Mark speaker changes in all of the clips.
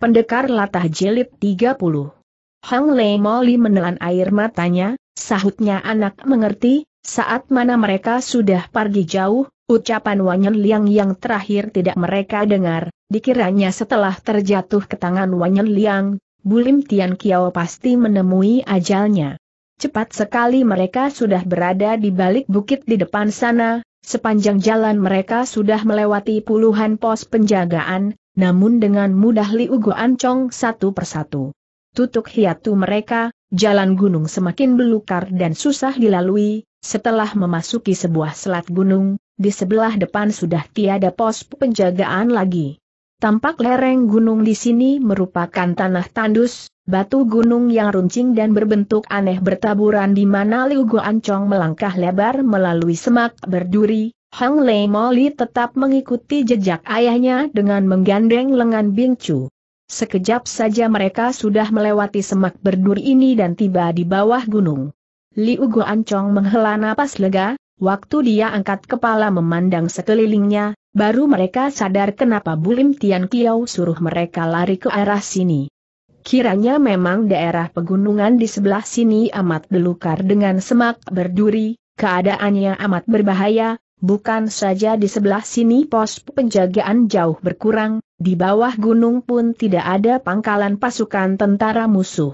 Speaker 1: Pendekar Latah Jelit 30 Hang Lei Moli menelan air matanya, sahutnya anak mengerti, saat mana mereka sudah pergi jauh, ucapan Wanyan Liang yang terakhir tidak mereka dengar, dikiranya setelah terjatuh ke tangan Wanyan Liang, Bulim Tian Kiao pasti menemui ajalnya. Cepat sekali mereka sudah berada di balik bukit di depan sana, sepanjang jalan mereka sudah melewati puluhan pos penjagaan, namun dengan mudah Liu Ancong satu persatu. Tutuk hiatu mereka, jalan gunung semakin belukar dan susah dilalui, setelah memasuki sebuah selat gunung, di sebelah depan sudah tiada pos penjagaan lagi. Tampak lereng gunung di sini merupakan tanah tandus, batu gunung yang runcing dan berbentuk aneh bertaburan di mana Liu Ancong melangkah lebar melalui semak berduri, Hang Lei Moli tetap mengikuti jejak ayahnya dengan menggandeng lengan Chu. Sekejap saja mereka sudah melewati semak berduri ini dan tiba di bawah gunung. Liu Guancong menghela napas lega, waktu dia angkat kepala memandang sekelilingnya, baru mereka sadar kenapa Bulim Tian Kiao suruh mereka lari ke arah sini. Kiranya memang daerah pegunungan di sebelah sini amat belukar dengan semak berduri, keadaannya amat berbahaya, Bukan saja di sebelah sini pos penjagaan jauh berkurang, di bawah gunung pun tidak ada pangkalan pasukan tentara musuh.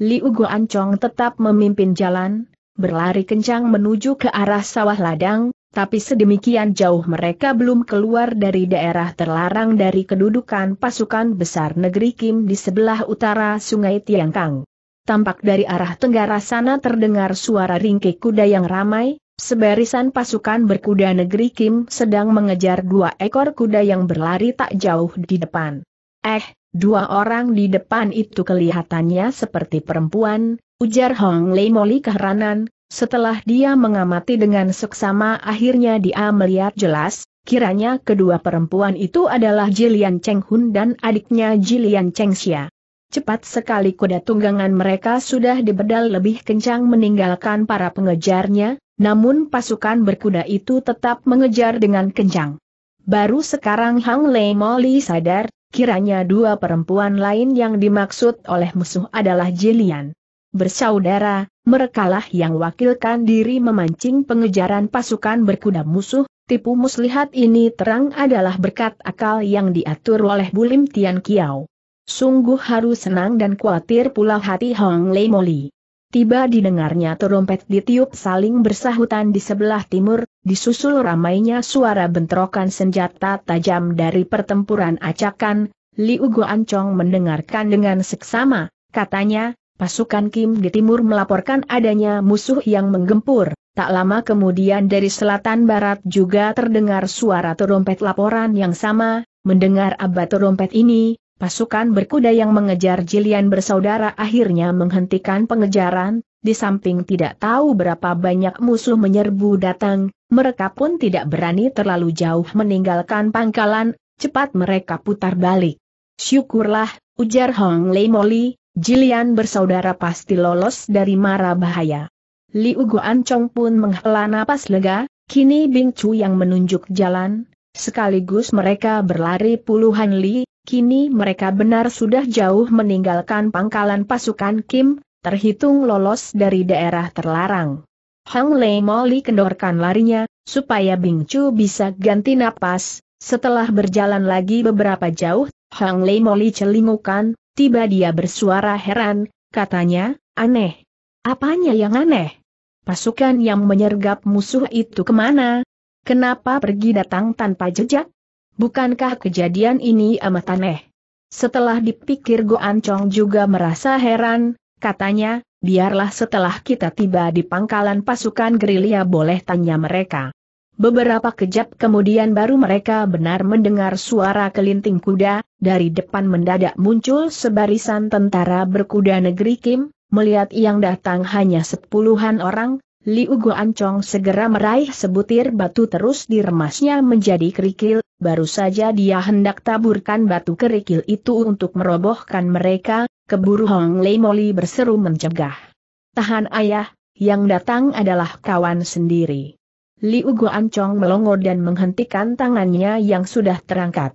Speaker 1: Liu Guancong tetap memimpin jalan, berlari kencang menuju ke arah sawah ladang, tapi sedemikian jauh mereka belum keluar dari daerah terlarang dari kedudukan pasukan besar negeri Kim di sebelah utara sungai Tiangkang. Tampak dari arah tenggara sana terdengar suara ringkik kuda yang ramai, Sebarisan pasukan berkuda negeri Kim sedang mengejar dua ekor kuda yang berlari tak jauh di depan. Eh, dua orang di depan itu kelihatannya seperti perempuan, ujar Hong Lei Moli keheranan, setelah dia mengamati dengan seksama akhirnya dia melihat jelas, kiranya kedua perempuan itu adalah Jilian Cheng Hun dan adiknya Jilian Cheng Xia. Cepat sekali kuda tunggangan mereka sudah dibedal lebih kencang meninggalkan para pengejarnya, namun pasukan berkuda itu tetap mengejar dengan kencang. Baru sekarang Hang Lei Moli sadar, kiranya dua perempuan lain yang dimaksud oleh musuh adalah Jilian. Bersaudara, merekalah yang wakilkan diri memancing pengejaran pasukan berkuda musuh, tipu muslihat ini terang adalah berkat akal yang diatur oleh Bulim Tian Kiao. Sungguh harus senang dan khawatir pula hati Hong Lei Moli. Tiba didengarnya terompet ditiup saling bersahutan di sebelah timur, disusul ramainya suara bentrokan senjata tajam dari pertempuran acakan, Liu Guancong mendengarkan dengan seksama, katanya, pasukan Kim di timur melaporkan adanya musuh yang menggempur. Tak lama kemudian dari selatan barat juga terdengar suara terompet laporan yang sama, mendengar abad terompet ini, Pasukan berkuda yang mengejar Jilian bersaudara akhirnya menghentikan pengejaran, di samping tidak tahu berapa banyak musuh menyerbu datang, mereka pun tidak berani terlalu jauh meninggalkan pangkalan, cepat mereka putar balik. Syukurlah, ujar Hong Lei Moli, Jilian bersaudara pasti lolos dari mara bahaya. Liu Guan Chong pun menghela napas lega, kini Bing Chu yang menunjuk jalan, sekaligus mereka berlari puluhan li, Kini mereka benar sudah jauh meninggalkan pangkalan pasukan Kim, terhitung lolos dari daerah terlarang. Hang Lei Moli kendorkan larinya, supaya Bing Chu bisa ganti napas. Setelah berjalan lagi beberapa jauh, Hang Lei Moli celingukan, tiba dia bersuara heran, katanya, aneh. Apanya yang aneh? Pasukan yang menyergap musuh itu kemana? Kenapa pergi datang tanpa jejak? Bukankah kejadian ini amat aneh? Setelah dipikir Goan Chong juga merasa heran, katanya, biarlah setelah kita tiba di pangkalan pasukan gerilya boleh tanya mereka. Beberapa kejap kemudian baru mereka benar mendengar suara kelinting kuda, dari depan mendadak muncul sebarisan tentara berkuda negeri Kim, melihat yang datang hanya sepuluhan orang, Liu Guancong segera meraih sebutir batu terus diremasnya menjadi kerikil, baru saja dia hendak taburkan batu kerikil itu untuk merobohkan mereka, keburu Hong Lei Moli berseru mencegah. Tahan ayah, yang datang adalah kawan sendiri. Liu Guancong melongo dan menghentikan tangannya yang sudah terangkat.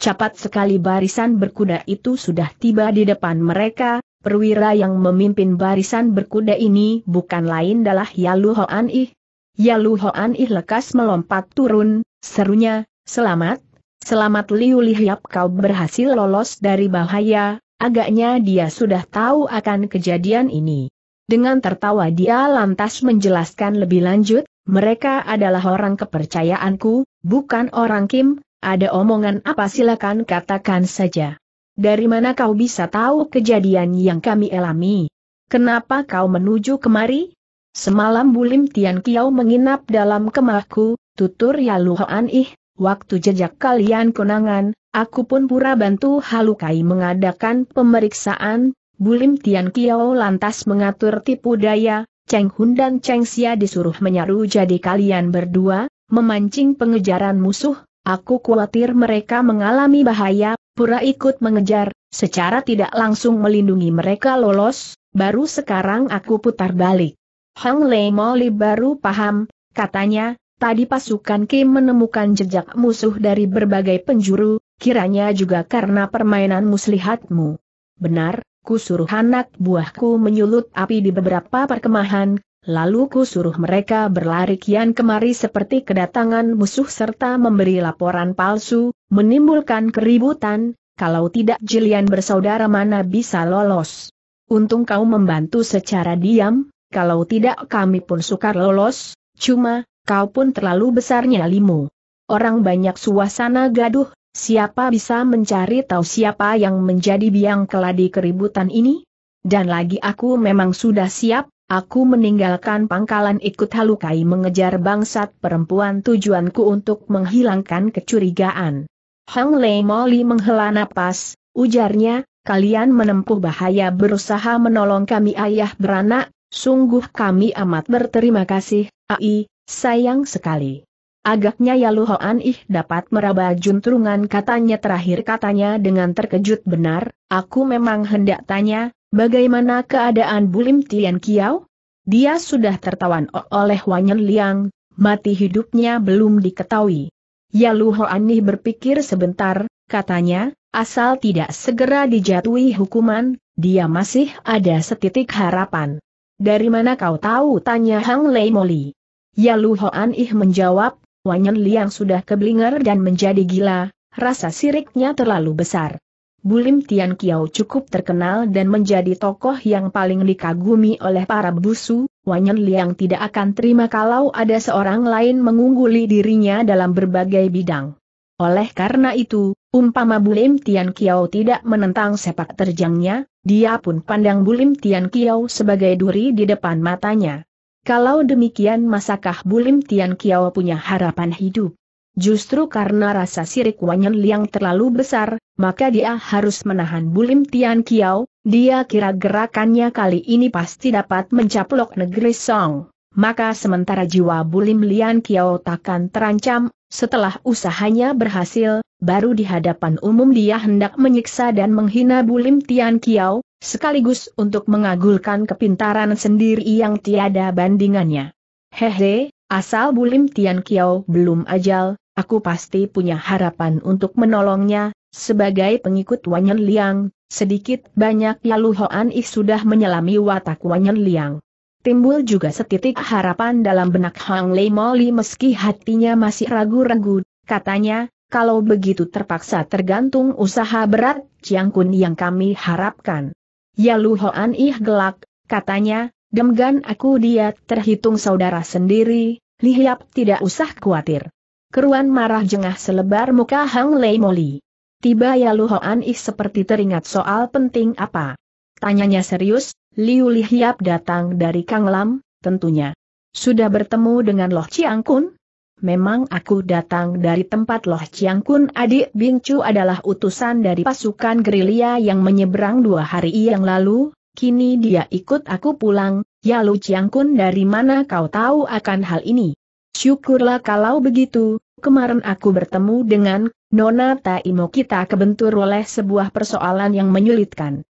Speaker 1: Cepat sekali barisan berkuda itu sudah tiba di depan mereka, perwira yang memimpin barisan berkuda ini bukan lain adalah Yalu Hoan Ih. Yalu Hoan Ih lekas melompat turun, serunya, selamat, selamat Liu Lihyap kau berhasil lolos dari bahaya, agaknya dia sudah tahu akan kejadian ini. Dengan tertawa dia lantas menjelaskan lebih lanjut, mereka adalah orang kepercayaanku, bukan orang Kim, ada omongan apa silakan katakan saja. Dari mana kau bisa tahu kejadian yang kami alami? Kenapa kau menuju kemari? Semalam Bulim Tian Kiao menginap dalam kemahku, tutur ya Luhuan ih, waktu jejak kalian konangan, aku pun pura bantu Halukai mengadakan pemeriksaan, Bulim Tian Kiao lantas mengatur tipu daya, Cheng Hun dan Cheng Xia disuruh menyaru jadi kalian berdua, memancing pengejaran musuh, aku khawatir mereka mengalami bahaya, Pura ikut mengejar, secara tidak langsung melindungi mereka lolos, baru sekarang aku putar balik. Hang Lei Moli baru paham, katanya, tadi pasukan Kim menemukan jejak musuh dari berbagai penjuru, kiranya juga karena permainan muslihatmu. Benar, ku suruh anak buahku menyulut api di beberapa perkemahan, Lalu ku suruh mereka berlari kian kemari seperti kedatangan musuh serta memberi laporan palsu, menimbulkan keributan, kalau tidak jelian bersaudara mana bisa lolos. Untung kau membantu secara diam, kalau tidak kami pun sukar lolos, cuma, kau pun terlalu besarnya limu. Orang banyak suasana gaduh, siapa bisa mencari tahu siapa yang menjadi biang keladi keributan ini? Dan lagi aku memang sudah siap, Aku meninggalkan pangkalan ikut halukai mengejar bangsat perempuan tujuanku untuk menghilangkan kecurigaan. Hang Lei Moli menghela napas, ujarnya, kalian menempuh bahaya berusaha menolong kami ayah beranak, sungguh kami amat berterima kasih, ai, sayang sekali. Agaknya Yalu Hoan Ih dapat meraba juntrungan katanya terakhir katanya dengan terkejut benar, aku memang hendak tanya, Bagaimana keadaan Bulim Tian Kiao? Dia sudah tertawan oleh Wanyan Liang, mati hidupnya belum diketahui. Ya Lu Hoanih berpikir sebentar, katanya, asal tidak segera dijatuhi hukuman, dia masih ada setitik harapan. Dari mana kau tahu? tanya Hang Lei Moli. Ya Lu Hoanih menjawab, Wanyan Liang sudah keblinger dan menjadi gila, rasa siriknya terlalu besar. Bulim Tian Kiao cukup terkenal dan menjadi tokoh yang paling dikagumi oleh para busu, Wanyan Liang tidak akan terima kalau ada seorang lain mengungguli dirinya dalam berbagai bidang. Oleh karena itu, umpama Bulim Tian Kiao tidak menentang sepak terjangnya, dia pun pandang Bulim Tian Kiao sebagai duri di depan matanya. Kalau demikian masakah Bulim Tian Kiao punya harapan hidup? Justru karena rasa sirik Wanyan Liang terlalu besar, maka dia harus menahan Bulim Tian Kiao, dia kira gerakannya kali ini pasti dapat mencaplok negeri Song. Maka sementara jiwa Bulim Lian Kiao takkan terancam, setelah usahanya berhasil, baru di hadapan umum dia hendak menyiksa dan menghina Bulim Tian Kiao, sekaligus untuk mengagulkan kepintaran sendiri yang tiada bandingannya. Hehe, asal Bulim Tian Kiao belum ajal, aku pasti punya harapan untuk menolongnya, sebagai pengikut Wanyan Liang, sedikit banyak ya Lu Hoan Ih sudah menyelami watak Wanyan Liang. Timbul juga setitik harapan dalam benak Hang Lei Moli meski hatinya masih ragu-ragu, katanya, kalau begitu terpaksa tergantung usaha berat Chiang Kun yang kami harapkan. Ya Lu Hoan Ih gelak, katanya, demgan aku dia terhitung saudara sendiri, Hiap tidak usah khawatir. Keruan marah jengah selebar muka Hang Lei Moli. Tiba ya Lu Hoan Ih seperti teringat soal penting apa. Tanyanya serius, Liu Li datang dari Kang Lam, tentunya. Sudah bertemu dengan Loh Chiang Kun? Memang aku datang dari tempat Loh Chiang Kun adik Bing Chu adalah utusan dari pasukan gerilya yang menyeberang dua hari yang lalu, kini dia ikut aku pulang, ya Lu Chiang Kun dari mana kau tahu akan hal ini? Syukurlah kalau begitu, kemarin aku bertemu dengan Nona Taimo kita kebentur oleh sebuah persoalan yang menyulitkan.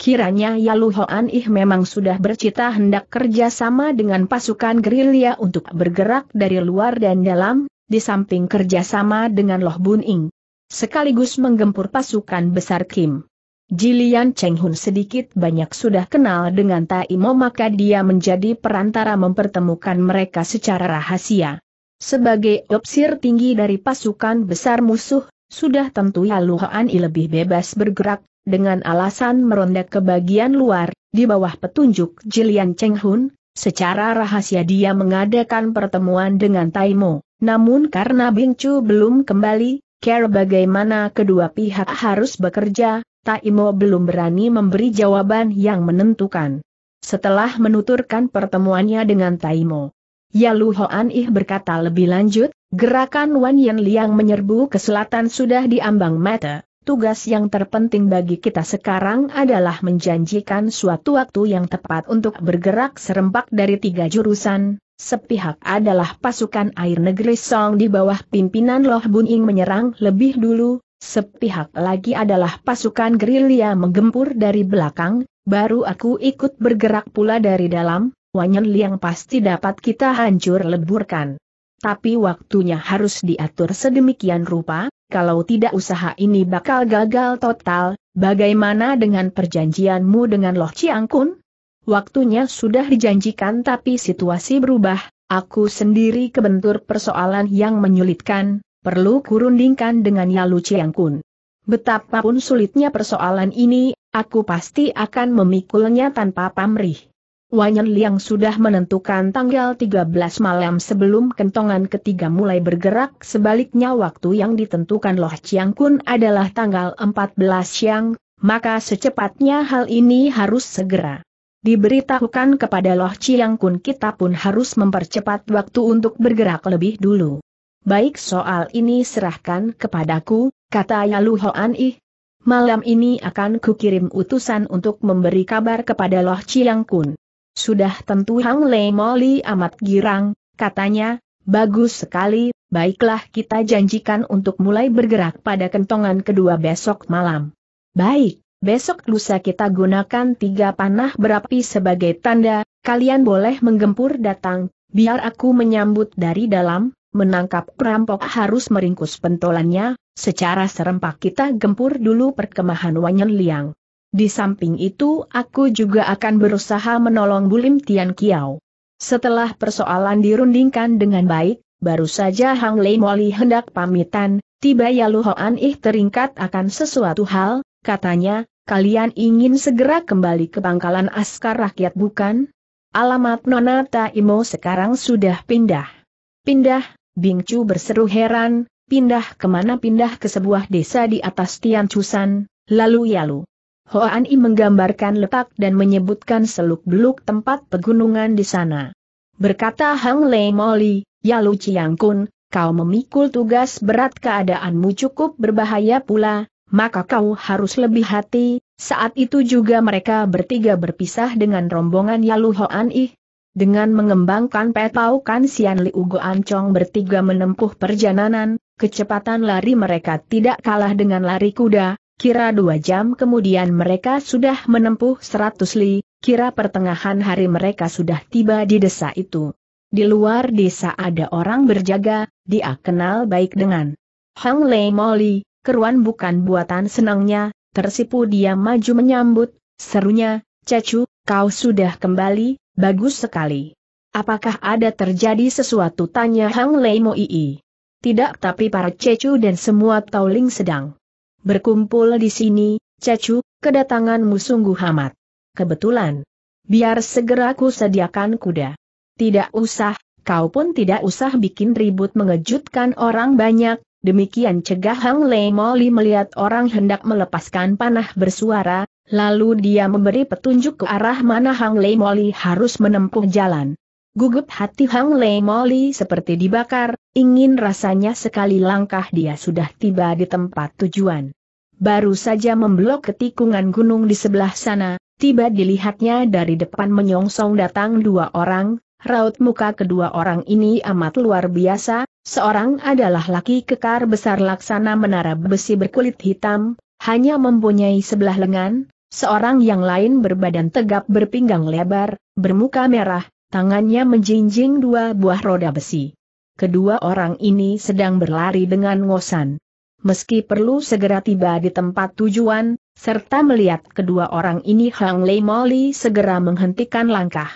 Speaker 1: Kiranya Yalu Hoan Ih memang sudah bercita hendak kerja sama dengan pasukan gerilya untuk bergerak dari luar dan dalam, di samping kerja sama dengan Loh Bun Ing. Sekaligus menggempur pasukan besar Kim. Jilian Cheng Hun sedikit banyak sudah kenal dengan Taimo maka dia menjadi perantara mempertemukan mereka secara rahasia. Sebagai opsir tinggi dari pasukan besar musuh, sudah tentu Yaluhoan I lebih bebas bergerak, dengan alasan meronda ke bagian luar, di bawah petunjuk Jilian Cheng Hun, secara rahasia dia mengadakan pertemuan dengan Taimo, namun karena Chu belum kembali, care bagaimana kedua pihak harus bekerja, Taimo belum berani memberi jawaban yang menentukan. Setelah menuturkan pertemuannya dengan Taimo, Yalu Hoan Ih berkata lebih lanjut, gerakan Wan Yan Liang menyerbu ke selatan sudah diambang mata. Tugas yang terpenting bagi kita sekarang adalah menjanjikan suatu waktu yang tepat untuk bergerak serempak dari tiga jurusan. Sepihak adalah pasukan air negeri Song di bawah pimpinan Loh Bun Ing menyerang lebih dulu, Sepihak lagi adalah pasukan gerilya menggempur dari belakang, baru aku ikut bergerak pula dari dalam, Wanyan Liang pasti dapat kita hancur leburkan. Tapi waktunya harus diatur sedemikian rupa, kalau tidak usaha ini bakal gagal total, bagaimana dengan perjanjianmu dengan Loh Kun? Waktunya sudah dijanjikan tapi situasi berubah, aku sendiri kebentur persoalan yang menyulitkan, perlu kurundingkan dengan Yalu Chiang Kun. Betapapun sulitnya persoalan ini, aku pasti akan memikulnya tanpa pamrih. Wanyan Liang sudah menentukan tanggal 13 malam sebelum kentongan ketiga mulai bergerak sebaliknya waktu yang ditentukan Loh Chiang Kun adalah tanggal 14 siang, maka secepatnya hal ini harus segera. Diberitahukan kepada Loh Chiang Kun kita pun harus mempercepat waktu untuk bergerak lebih dulu baik soal ini serahkan kepadaku, kata Yalu Hoan Ih. Malam ini akan kukirim utusan untuk memberi kabar kepada Loh Chiang Kun. Sudah tentu Hang Lei Moli amat girang, katanya, bagus sekali, baiklah kita janjikan untuk mulai bergerak pada kentongan kedua besok malam. Baik, besok lusa kita gunakan tiga panah berapi sebagai tanda, kalian boleh menggempur datang, biar aku menyambut dari dalam, menangkap perampok harus meringkus pentolannya, secara serempak kita gempur dulu perkemahan Wanyan Liang. Di samping itu aku juga akan berusaha menolong Bulim Tian Kiao. Setelah persoalan dirundingkan dengan baik, baru saja Hang Lei Moli hendak pamitan, tiba Yalu Hoan Ih teringkat akan sesuatu hal, katanya, kalian ingin segera kembali ke pangkalan askar rakyat bukan? Alamat Nona Imo sekarang sudah pindah. Pindah, Bing Chu berseru heran, pindah kemana pindah ke sebuah desa di atas Chusan, lalu Yalu. Hoan I menggambarkan letak dan menyebutkan seluk-beluk tempat pegunungan di sana. Berkata Hang Lei Moli, Yalu Kun, kau memikul tugas berat keadaanmu cukup berbahaya pula, maka kau harus lebih hati, saat itu juga mereka bertiga berpisah dengan rombongan Yalu Hoan I, dengan mengembangkan petaukan Sian Liu Ancong bertiga menempuh perjalanan, kecepatan lari mereka tidak kalah dengan lari kuda, kira dua jam kemudian mereka sudah menempuh seratus li, kira pertengahan hari mereka sudah tiba di desa itu. Di luar desa ada orang berjaga, dia kenal baik dengan Hang Lei Moli, keruan bukan buatan senangnya, tersipu dia maju menyambut, serunya, Cecu, kau sudah kembali, Bagus sekali. Apakah ada terjadi sesuatu tanya Hang Lei Mo Ii? Tidak tapi para Cecu dan semua Tauling sedang berkumpul di sini, Cecu, kedatanganmu sungguh amat. Kebetulan. Biar segera ku sediakan kuda. Tidak usah, kau pun tidak usah bikin ribut mengejutkan orang banyak, Demikian cegah Hang Lei Moli melihat orang hendak melepaskan panah bersuara, lalu dia memberi petunjuk ke arah mana Hang Lei Moli harus menempuh jalan. Gugup hati Hang Lei Moli seperti dibakar, ingin rasanya sekali langkah dia sudah tiba di tempat tujuan. Baru saja memblok ketikungan gunung di sebelah sana, tiba dilihatnya dari depan menyongsong datang dua orang, raut muka kedua orang ini amat luar biasa, Seorang adalah laki kekar besar laksana menara besi berkulit hitam, hanya mempunyai sebelah lengan, seorang yang lain berbadan tegap berpinggang lebar, bermuka merah, tangannya menjinjing dua buah roda besi. Kedua orang ini sedang berlari dengan ngosan. Meski perlu segera tiba di tempat tujuan, serta melihat kedua orang ini Hang Lei Moli segera menghentikan langkah.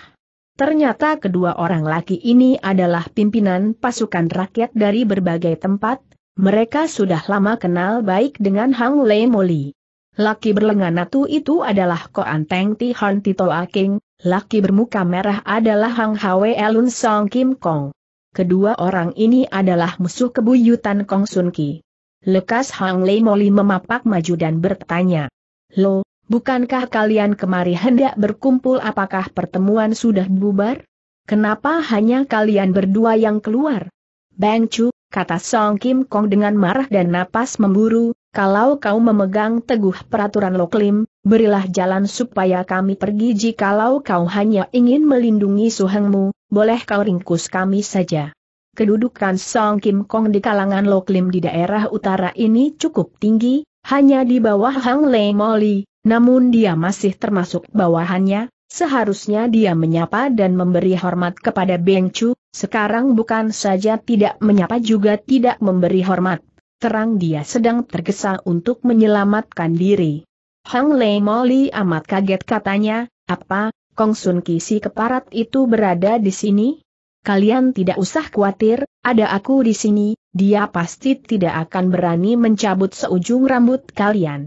Speaker 1: Ternyata kedua orang laki ini adalah pimpinan pasukan rakyat dari berbagai tempat, mereka sudah lama kenal baik dengan Hang Le Moli. Laki berlengan natu itu adalah Ko Anteng Ti Han Tito Aking, laki bermuka merah adalah Hang Hwe Elun Song Kim Kong. Kedua orang ini adalah musuh kebuyutan Kong Sun Ki. Lekas Hang Le Moli memapak maju dan bertanya. Lo, Bukankah kalian kemari hendak berkumpul apakah pertemuan sudah bubar? Kenapa hanya kalian berdua yang keluar? Bang Chu, kata Song Kim Kong dengan marah dan napas memburu, kalau kau memegang teguh peraturan loklim, berilah jalan supaya kami pergi jikalau kau hanya ingin melindungi suhengmu, boleh kau ringkus kami saja. Kedudukan Song Kim Kong di kalangan Loklim di daerah utara ini cukup tinggi, hanya di bawah Hang Lei Moli, namun dia masih termasuk bawahannya, seharusnya dia menyapa dan memberi hormat kepada Beng Chu, sekarang bukan saja tidak menyapa juga tidak memberi hormat. Terang dia sedang tergesa untuk menyelamatkan diri. Hang Lei Moli amat kaget katanya, apa, Kong Sun Kisi keparat itu berada di sini? Kalian tidak usah khawatir, ada aku di sini, dia pasti tidak akan berani mencabut seujung rambut kalian.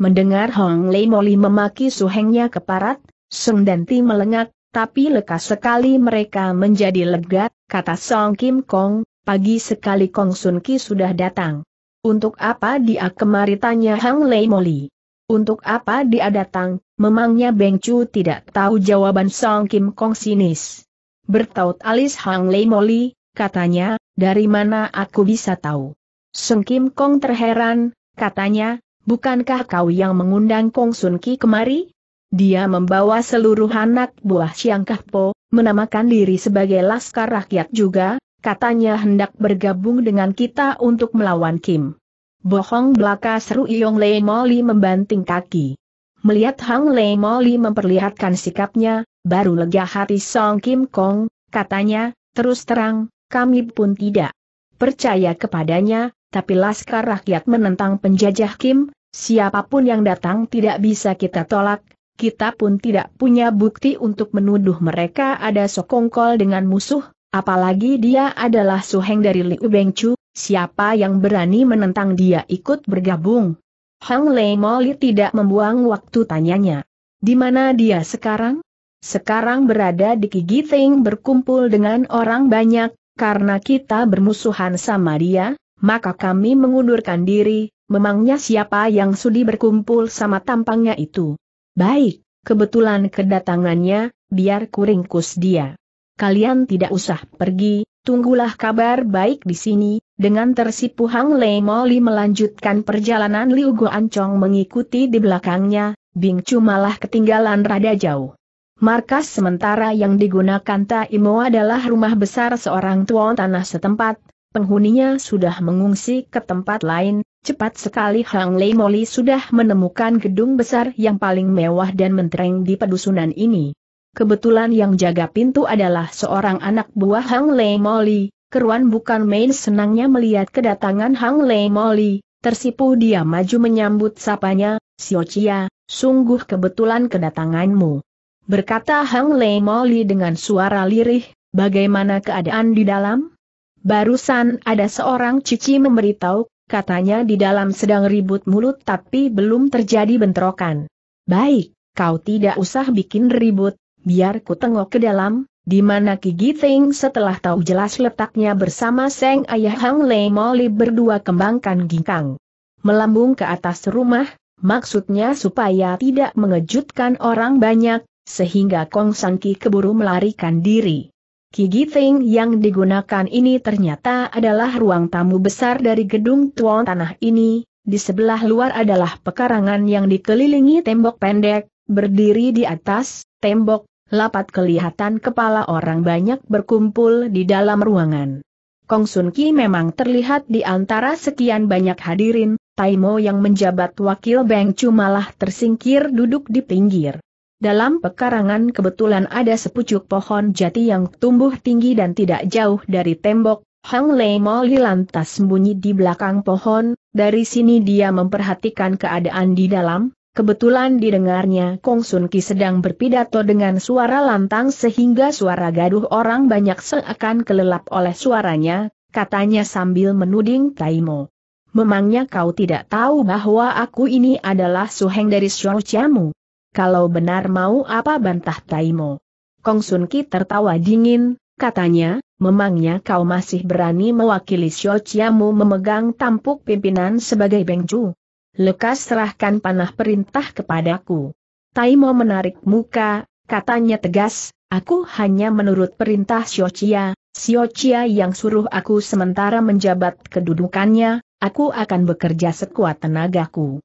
Speaker 1: Mendengar Hong Lei Moli memaki suhengnya keparat, Sung dan Ti melengak, tapi lekas sekali mereka menjadi lega, kata Song Kim Kong, pagi sekali Kong Sun Ki sudah datang. Untuk apa dia kemari tanya Hong Lei Moli? Untuk apa dia datang, memangnya Beng Chu tidak tahu jawaban Song Kim Kong sinis. Bertaut alis Hong Lei Moli, katanya, dari mana aku bisa tahu? Song Kim Kong terheran, katanya, bukankah kau yang mengundang Kong Sun Ki kemari? Dia membawa seluruh anak buah Siang Kahpo, menamakan diri sebagai Laskar Rakyat juga, katanya hendak bergabung dengan kita untuk melawan Kim. Bohong belaka seru Yong Lei Moli membanting kaki. Melihat Hang Lei Moli memperlihatkan sikapnya, baru lega hati Song Kim Kong, katanya, terus terang, kami pun tidak percaya kepadanya, tapi Laskar Rakyat menentang penjajah Kim, Siapapun yang datang tidak bisa kita tolak, kita pun tidak punya bukti untuk menuduh mereka ada sokongkol dengan musuh, apalagi dia adalah suheng dari Liu Bengcu, siapa yang berani menentang dia ikut bergabung. Hang Lei Moli tidak membuang waktu tanyanya. Di mana dia sekarang? Sekarang berada di Kigiting berkumpul dengan orang banyak, karena kita bermusuhan sama dia, maka kami mengundurkan diri, memangnya siapa yang sudi berkumpul sama tampangnya itu? Baik, kebetulan kedatangannya, biar kuringkus dia. Kalian tidak usah pergi, tunggulah kabar baik di sini, dengan tersipu Hang Lei Moli melanjutkan perjalanan Liu Guancong mengikuti di belakangnya, Bing Chu malah ketinggalan rada jauh. Markas sementara yang digunakan Taimo adalah rumah besar seorang tuan tanah setempat, penghuninya sudah mengungsi ke tempat lain, Cepat sekali Hang Lei Moli sudah menemukan gedung besar yang paling mewah dan mentereng di pedusunan ini. Kebetulan yang jaga pintu adalah seorang anak buah Hang Lei Moli, keruan bukan main senangnya melihat kedatangan Hang Lei Moli, tersipu dia maju menyambut sapanya, Sio Chia, sungguh kebetulan kedatanganmu. Berkata Hang Lei Moli dengan suara lirih, bagaimana keadaan di dalam? Barusan ada seorang cici memberitahu katanya di dalam sedang ribut mulut tapi belum terjadi bentrokan. Baik, kau tidak usah bikin ribut, biar ku tengok ke dalam, di mana Ki Giting setelah tahu jelas letaknya bersama Seng Ayah Hang Lei Moli berdua kembangkan ginkang. Melambung ke atas rumah, maksudnya supaya tidak mengejutkan orang banyak, sehingga Kong Sangki keburu melarikan diri. Kigi Ting yang digunakan ini ternyata adalah ruang tamu besar dari gedung tuan tanah ini, di sebelah luar adalah pekarangan yang dikelilingi tembok pendek, berdiri di atas, tembok, lapat kelihatan kepala orang banyak berkumpul di dalam ruangan. Kong Sun Ki memang terlihat di antara sekian banyak hadirin, Taimo yang menjabat wakil Beng Chu malah tersingkir duduk di pinggir. Dalam pekarangan kebetulan ada sepucuk pohon jati yang tumbuh tinggi dan tidak jauh dari tembok. Hang Lei Moli lantas sembunyi di belakang pohon, dari sini dia memperhatikan keadaan di dalam, kebetulan didengarnya Kong Sun Ki sedang berpidato dengan suara lantang sehingga suara gaduh orang banyak seakan kelelap oleh suaranya, katanya sambil menuding Taimo. Memangnya kau tidak tahu bahwa aku ini adalah suheng dari Xiao Chiamu? kalau benar mau apa bantah Taimo. Kong Sun Ki tertawa dingin, katanya, memangnya kau masih berani mewakili Chiamu memegang tampuk pimpinan sebagai Bengju? Lekas serahkan panah perintah kepadaku. Taimo menarik muka, katanya tegas, aku hanya menurut perintah Xiao Chia yang suruh aku sementara menjabat kedudukannya, aku akan bekerja sekuat tenagaku.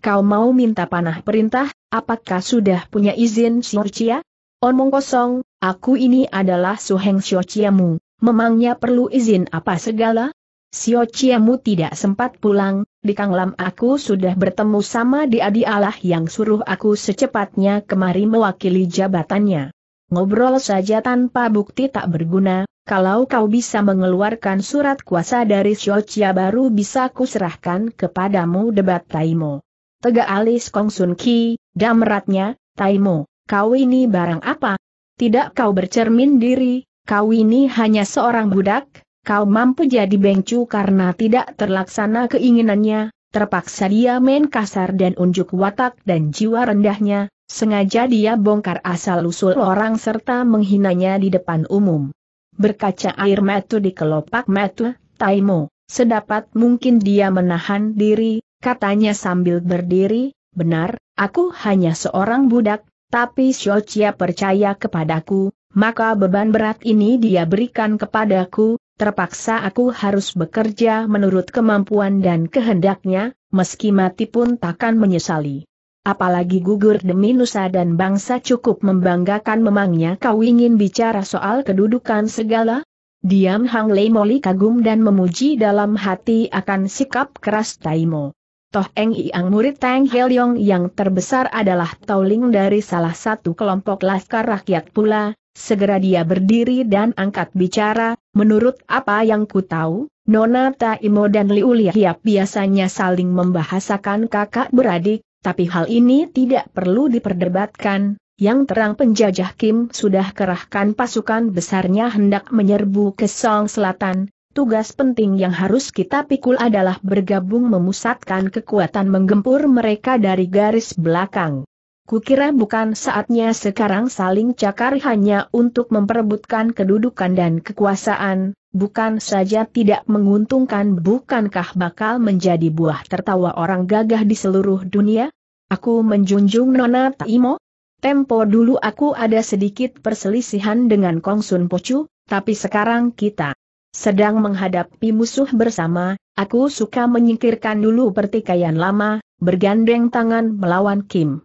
Speaker 1: Kau mau minta panah perintah, apakah sudah punya izin Xiuqia? Omong kosong, aku ini adalah Suheng Siociamu, memangnya perlu izin apa segala? Siociamu tidak sempat pulang, di Kanglam aku sudah bertemu sama di Adi Allah yang suruh aku secepatnya kemari mewakili jabatannya. Ngobrol saja tanpa bukti tak berguna, kalau kau bisa mengeluarkan surat kuasa dari Siocia baru bisa kuserahkan kepadamu debat Taimo. Tegak alis Kong Sun Ki, damratnya, Taimo, kau ini barang apa? Tidak kau bercermin diri, kau ini hanya seorang budak, kau mampu jadi bengcu karena tidak terlaksana keinginannya, terpaksa dia main kasar dan unjuk watak dan jiwa rendahnya, sengaja dia bongkar asal-usul orang serta menghinanya di depan umum. Berkaca air metu di kelopak metu, Taimo, sedapat mungkin dia menahan diri, katanya sambil berdiri, benar, aku hanya seorang budak, tapi Shochia percaya kepadaku, maka beban berat ini dia berikan kepadaku, terpaksa aku harus bekerja menurut kemampuan dan kehendaknya, meski mati pun takkan menyesali. Apalagi gugur demi nusa dan bangsa cukup membanggakan memangnya kau ingin bicara soal kedudukan segala? Diam Hang Lei Moli kagum dan memuji dalam hati akan sikap keras Taimo. Toh Eng Iang murid Tang Yong yang terbesar adalah Tauling dari salah satu kelompok laskar rakyat pula, segera dia berdiri dan angkat bicara, menurut apa yang ku tahu, Nona Taimo dan Liu Lihiap biasanya saling membahasakan kakak beradik, tapi hal ini tidak perlu diperdebatkan, yang terang penjajah Kim sudah kerahkan pasukan besarnya hendak menyerbu ke Song Selatan, Tugas penting yang harus kita pikul adalah bergabung memusatkan kekuatan menggempur mereka dari garis belakang. Kukira bukan saatnya sekarang saling cakar hanya untuk memperebutkan kedudukan dan kekuasaan, bukan saja tidak menguntungkan bukankah bakal menjadi buah tertawa orang gagah di seluruh dunia? Aku menjunjung Nona Taimo. Tempo dulu aku ada sedikit perselisihan dengan Kongsun Pocu, tapi sekarang kita sedang menghadapi musuh bersama, aku suka menyingkirkan dulu pertikaian lama, bergandeng tangan melawan Kim.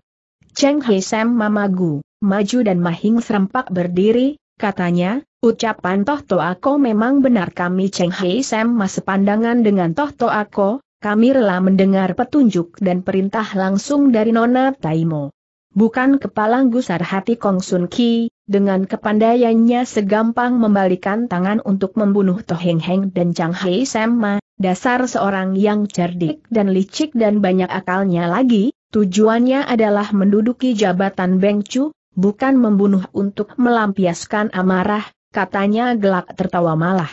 Speaker 1: Cheng Hei Sam Mamagu, maju dan Mahing serempak berdiri, katanya, ucapan Toh Ako memang benar kami Cheng Hei Sam mas pandangan dengan Toh Ako, kami rela mendengar petunjuk dan perintah langsung dari Nona Taimo. Bukan kepala gusar hati Kong Sun Ki, dengan kepandaiannya segampang membalikan tangan untuk membunuh Toh Heng Heng dan Chang Hei Sema, dasar seorang yang cerdik dan licik dan banyak akalnya lagi, tujuannya adalah menduduki jabatan Beng Chu, bukan membunuh untuk melampiaskan amarah, katanya gelak tertawa malah.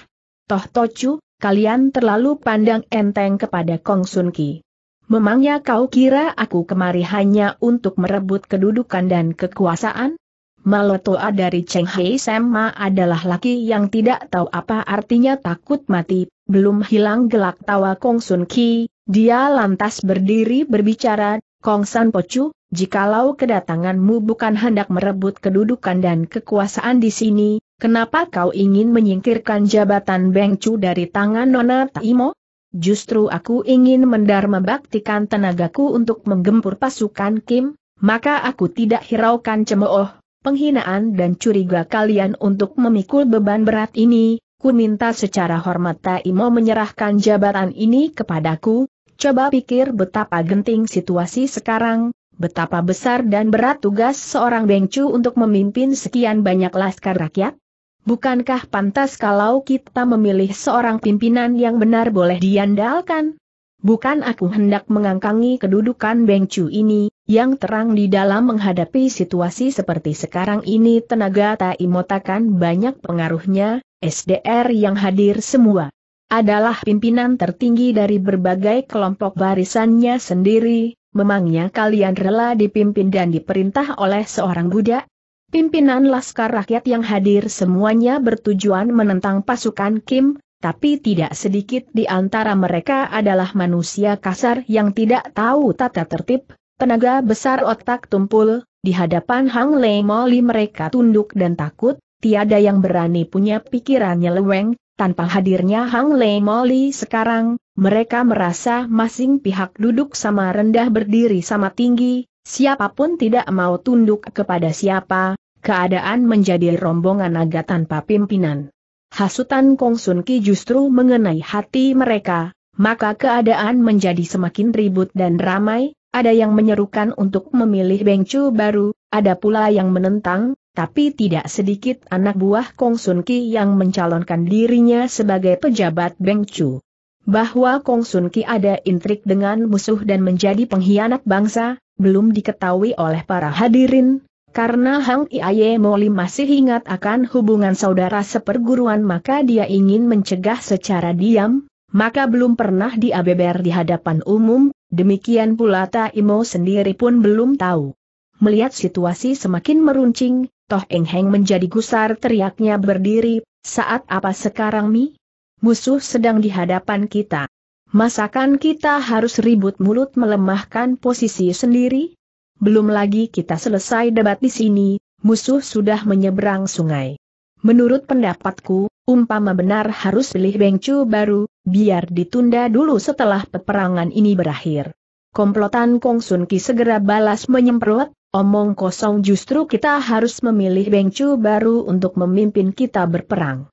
Speaker 1: Toh Tochu, kalian terlalu pandang enteng kepada Kong Sun Ki. Memangnya kau kira aku kemari hanya untuk merebut kedudukan dan kekuasaan? Malotoa dari Cheng Hei Sema adalah laki yang tidak tahu apa artinya takut mati, belum hilang gelak tawa Kong Sun Ki, dia lantas berdiri berbicara, Kong San Pocu, jikalau kedatanganmu bukan hendak merebut kedudukan dan kekuasaan di sini, kenapa kau ingin menyingkirkan jabatan Beng Chu dari tangan Nona Taimo? Justru aku ingin mendarma baktikan tenagaku untuk menggempur pasukan Kim, maka aku tidak hiraukan cemooh penghinaan dan curiga kalian untuk memikul beban berat ini, ku minta secara hormat Taimo menyerahkan jabatan ini kepadaku, coba pikir betapa genting situasi sekarang, betapa besar dan berat tugas seorang Bengcu untuk memimpin sekian banyak laskar rakyat? Bukankah pantas kalau kita memilih seorang pimpinan yang benar boleh diandalkan? Bukan aku hendak mengangkangi kedudukan Bengcu ini, yang terang di dalam menghadapi situasi seperti sekarang ini tenaga Taimotakan banyak pengaruhnya, SDR yang hadir semua adalah pimpinan tertinggi dari berbagai kelompok barisannya sendiri, memangnya kalian rela dipimpin dan diperintah oleh seorang budak? Pimpinan Laskar Rakyat yang hadir semuanya bertujuan menentang pasukan Kim, tapi tidak sedikit di antara mereka adalah manusia kasar yang tidak tahu tata tertib, Tenaga besar otak tumpul, di hadapan Hang Lei Moli mereka tunduk dan takut, tiada yang berani punya pikirannya leweng. tanpa hadirnya Hang Lei Moli sekarang, mereka merasa masing pihak duduk sama rendah berdiri sama tinggi, siapapun tidak mau tunduk kepada siapa, keadaan menjadi rombongan naga tanpa pimpinan. Hasutan Kong Sun Ki justru mengenai hati mereka, maka keadaan menjadi semakin ribut dan ramai, ada yang menyerukan untuk memilih bengcu baru, ada pula yang menentang, tapi tidak sedikit anak buah Kong Sun Ki yang mencalonkan dirinya sebagai pejabat bengcu. Bahwa Kong Sun Ki ada intrik dengan musuh dan menjadi pengkhianat bangsa, belum diketahui oleh para hadirin, karena Hang Iaye Moli masih ingat akan hubungan saudara seperguruan maka dia ingin mencegah secara diam, maka belum pernah diabeber di hadapan umum, Demikian pula Taimo sendiri pun belum tahu. Melihat situasi semakin meruncing, Toh Eng Heng menjadi gusar teriaknya berdiri, saat apa sekarang Mi? Musuh sedang di hadapan kita. Masakan kita harus ribut mulut melemahkan posisi sendiri? Belum lagi kita selesai debat di sini, musuh sudah menyeberang sungai. Menurut pendapatku, umpama benar harus pilih Bengcu baru, biar ditunda dulu setelah peperangan ini berakhir. Komplotan Kong Sun Ki segera balas menyemprot, omong kosong justru kita harus memilih Bengcu baru untuk memimpin kita berperang.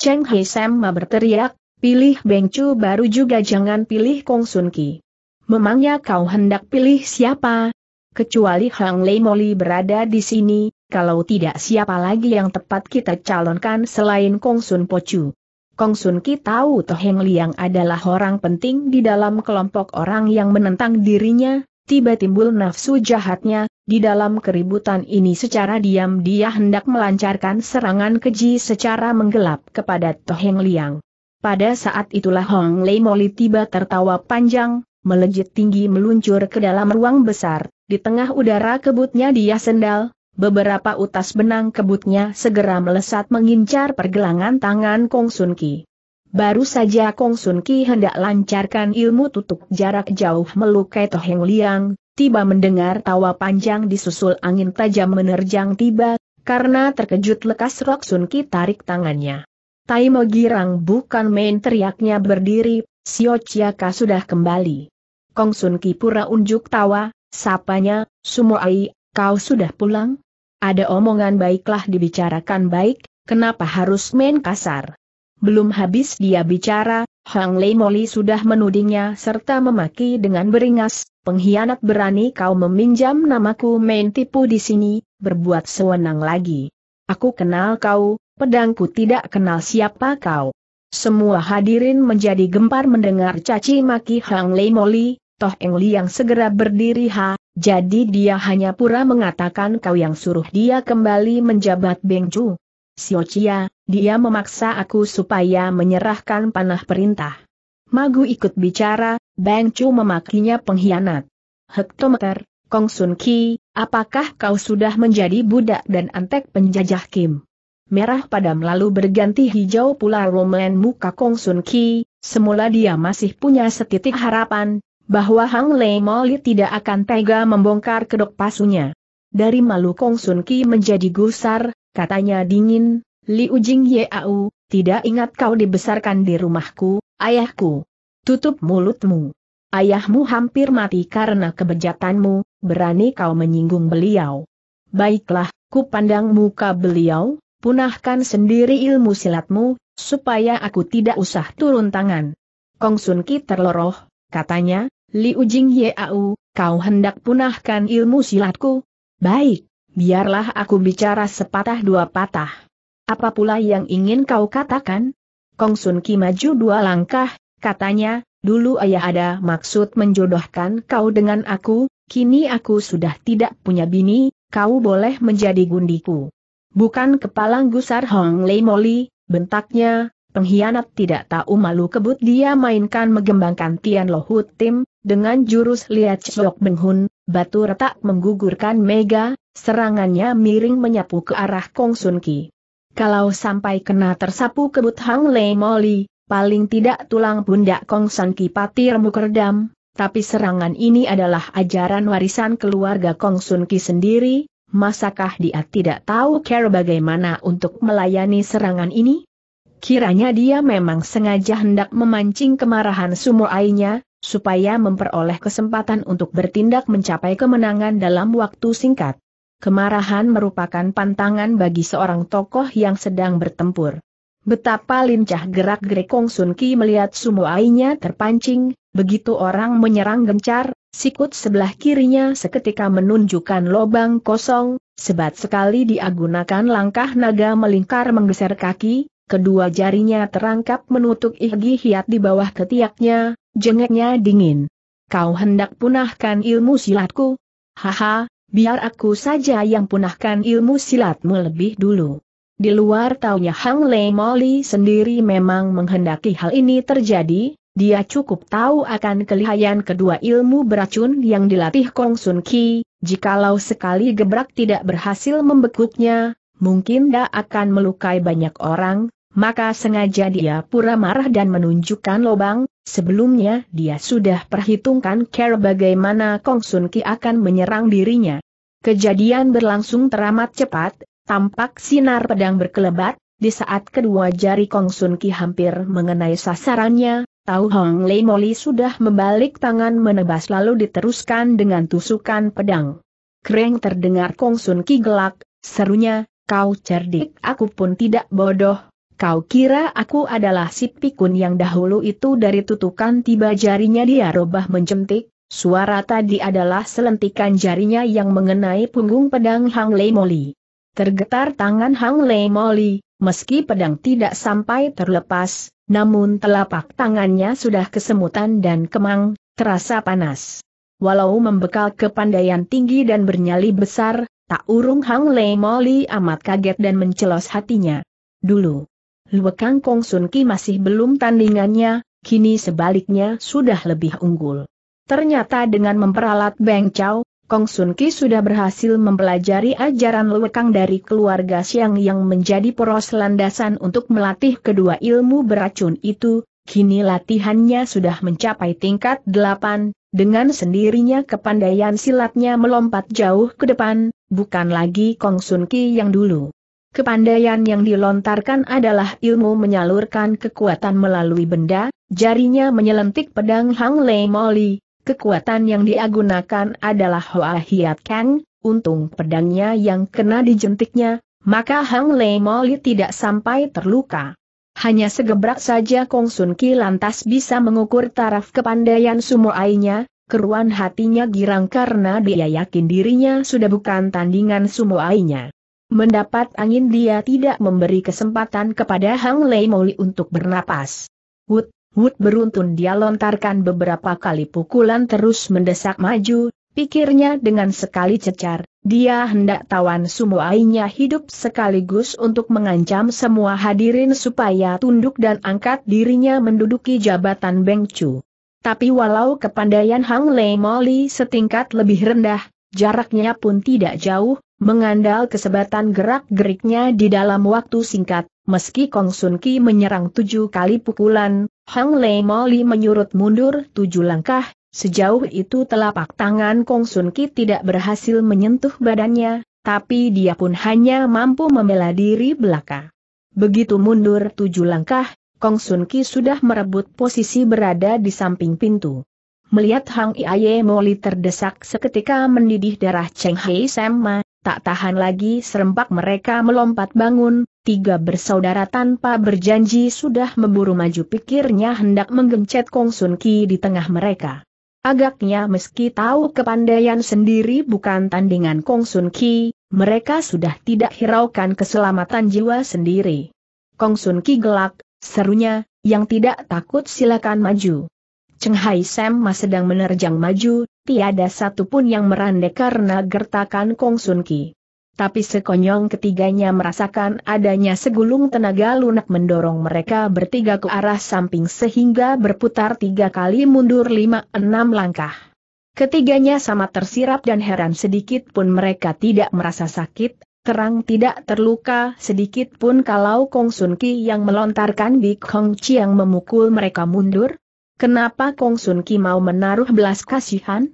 Speaker 1: Cheng Sam Sema berteriak, pilih Bengcu baru juga jangan pilih Kong Sun Ki. Memangnya kau hendak pilih siapa? Kecuali Hang Lei Moli berada di sini, kalau tidak siapa lagi yang tepat kita calonkan selain Kong Sun Chu? Kong Sun Ki tahu Toheng Liang adalah orang penting di dalam kelompok orang yang menentang dirinya, tiba timbul nafsu jahatnya, di dalam keributan ini secara diam dia hendak melancarkan serangan keji secara menggelap kepada Toheng Liang. Pada saat itulah Hong Lei Moli tiba tertawa panjang, melejit tinggi meluncur ke dalam ruang besar, di tengah udara kebutnya dia sendal, beberapa utas benang kebutnya segera melesat mengincar pergelangan tangan Kong Sun Ki. Baru saja Kong Sun Ki hendak lancarkan ilmu tutup jarak jauh melukai Toheng Liang, tiba mendengar tawa panjang disusul angin tajam menerjang tiba, karena terkejut lekas Rok Sun Ki tarik tangannya. Tai Mogirang bukan main teriaknya berdiri, Sio Chiaka sudah kembali. Kong Sun Ki pura unjuk tawa, sapanya, Sumo Ai, kau sudah pulang? ada omongan baiklah dibicarakan baik, kenapa harus main kasar? Belum habis dia bicara, Hang Lei Moli sudah menudingnya serta memaki dengan beringas, pengkhianat berani kau meminjam namaku main tipu di sini, berbuat sewenang lagi. Aku kenal kau, pedangku tidak kenal siapa kau. Semua hadirin menjadi gempar mendengar caci maki Hang Lei Moli, Toh Eng Liang segera berdiri ha, jadi dia hanya pura mengatakan kau yang suruh dia kembali menjabat Bengju. Siocia, dia memaksa aku supaya menyerahkan panah perintah. Magu ikut bicara, Bengju memakinya pengkhianat. Hektometer, Kong Sun Ki, apakah kau sudah menjadi budak dan antek penjajah Kim? Merah padam lalu berganti hijau pula roman muka Kong Sun Ki, semula dia masih punya setitik harapan, bahwa Hang Lei Moli tidak akan tega membongkar kedok pasunya. Dari Malu Kong Sun Ki menjadi gusar, katanya dingin, Li Ujing Au, tidak ingat kau dibesarkan di rumahku, ayahku. Tutup mulutmu. Ayahmu hampir mati karena kebejatanmu, berani kau menyinggung beliau. Baiklah, ku pandang muka beliau, punahkan sendiri ilmu silatmu, supaya aku tidak usah turun tangan. Kong Sun Ki terloroh, katanya, Liu Ujing Yeau, kau hendak punahkan ilmu silatku? Baik, biarlah aku bicara sepatah dua patah. Apa pula yang ingin kau katakan? Kong Sun Ki maju dua langkah, katanya, dulu ayah ada maksud menjodohkan kau dengan aku, kini aku sudah tidak punya bini, kau boleh menjadi gundiku. Bukan kepala gusar Hong Lei Moli, bentaknya, Pengkhianat tidak tahu malu kebut dia mainkan mengembangkan Tian Lo Hu Tim, dengan jurus liat Chok Beng Hun, batu retak menggugurkan Mega, serangannya miring menyapu ke arah Kong Sun Ki. Kalau sampai kena tersapu kebut Hang Lei Moli, paling tidak tulang pundak Kong Sun Ki remuk redam, tapi serangan ini adalah ajaran warisan keluarga Kong Sun Ki sendiri, masakah dia tidak tahu cara bagaimana untuk melayani serangan ini? Kiranya dia memang sengaja hendak memancing kemarahan Sumo Ainya, supaya memperoleh kesempatan untuk bertindak mencapai kemenangan dalam waktu singkat. Kemarahan merupakan pantangan bagi seorang tokoh yang sedang bertempur. Betapa lincah gerak-gerik Kong Sun Ki melihat Sumo Ainya terpancing, begitu orang menyerang gencar, sikut sebelah kirinya seketika menunjukkan lobang kosong, sebat sekali diagunakan langkah naga melingkar menggeser kaki, kedua jarinya terangkap menutup Ihgi Hiat di bawah ketiaknya, jengeknya dingin. Kau hendak punahkan ilmu silatku? Haha, biar aku saja yang punahkan ilmu silatmu lebih dulu. Di luar taunya Hang Lei Moli sendiri memang menghendaki hal ini terjadi, dia cukup tahu akan kelihayan kedua ilmu beracun yang dilatih Kong Sun Ki, jikalau sekali gebrak tidak berhasil membekuknya, mungkin dia akan melukai banyak orang, maka sengaja dia pura marah dan menunjukkan lobang, sebelumnya dia sudah perhitungkan care bagaimana Kong Sun Ki akan menyerang dirinya. Kejadian berlangsung teramat cepat, tampak sinar pedang berkelebat, di saat kedua jari Kong Sun Ki hampir mengenai sasarannya, Tau Hong Lei Moli sudah membalik tangan menebas lalu diteruskan dengan tusukan pedang. Kreng terdengar Kong Sun Ki gelak, serunya, kau cerdik aku pun tidak bodoh, Kau kira aku adalah si pikun yang dahulu itu dari tutukan tiba jarinya dia robah menjentik? Suara tadi adalah selentikan jarinya yang mengenai punggung pedang Hang Lei Moli. Tergetar tangan Hang Lei Moli, meski pedang tidak sampai terlepas, namun telapak tangannya sudah kesemutan dan kemang, terasa panas. Walau membekal kepandaian tinggi dan bernyali besar, tak urung Hang Lei Moli amat kaget dan mencelos hatinya. Dulu, Luekang Kong Sun Ki masih belum tandingannya, kini sebaliknya sudah lebih unggul. Ternyata dengan memperalat Beng Chao, Kong Sun Ki sudah berhasil mempelajari ajaran lewekang dari keluarga Xiang yang menjadi poros landasan untuk melatih kedua ilmu beracun itu, kini latihannya sudah mencapai tingkat 8, dengan sendirinya kepandaian silatnya melompat jauh ke depan, bukan lagi Kong Sun Ki yang dulu. Kepandaian yang dilontarkan adalah ilmu menyalurkan kekuatan melalui benda, jarinya menyelentik pedang Hang Lei Moli, kekuatan yang diagunakan adalah Hoa Hiat Kang, untung pedangnya yang kena dijentiknya, maka Hang Lei Moli tidak sampai terluka. Hanya segebrak saja Kong Sun Ki lantas bisa mengukur taraf kepandaian sumoainya, keruan hatinya girang karena dia yakin dirinya sudah bukan tandingan Sumo sumoainya. Mendapat angin dia tidak memberi kesempatan kepada Hang Lei Moli untuk bernapas. Wut, wut beruntun dia lontarkan beberapa kali pukulan terus mendesak maju, pikirnya dengan sekali cecar, dia hendak tawan semua ainya hidup sekaligus untuk mengancam semua hadirin supaya tunduk dan angkat dirinya menduduki jabatan Beng Tapi walau kepandaian Hang Lei Moli setingkat lebih rendah, jaraknya pun tidak jauh, Mengandal kesebatan gerak-geriknya di dalam waktu singkat, meski Kong Sun Ki menyerang tujuh kali pukulan, Hang Lei Moli menyurut mundur tujuh langkah, sejauh itu telapak tangan Kong Sun Ki tidak berhasil menyentuh badannya, tapi dia pun hanya mampu membela diri belaka. Begitu mundur tujuh langkah, Kong Sun Ki sudah merebut posisi berada di samping pintu. Melihat Hang Iaye Moli terdesak seketika mendidih darah Cheng Hei Sema, Tak tahan lagi serempak mereka melompat bangun, tiga bersaudara tanpa berjanji sudah memburu maju pikirnya hendak menggencet Kong Sun Ki di tengah mereka. Agaknya meski tahu kepandaian sendiri bukan tandingan Kong Sun Ki, mereka sudah tidak hiraukan keselamatan jiwa sendiri. Kong Sun Ki gelak, serunya, yang tidak takut silakan maju. Cheng Hai Sam masih sedang menerjang maju, tiada satupun yang merandek karena gertakan Kong Sun Ki. Tapi sekonyong ketiganya merasakan adanya segulung tenaga lunak mendorong mereka bertiga ke arah samping sehingga berputar tiga kali mundur lima enam langkah. Ketiganya sama tersirap dan heran sedikit pun mereka tidak merasa sakit, terang tidak terluka sedikit pun kalau Kong Sun Ki yang melontarkan Big Hong yang memukul mereka mundur, Kenapa Kong Sun Ki mau menaruh belas kasihan?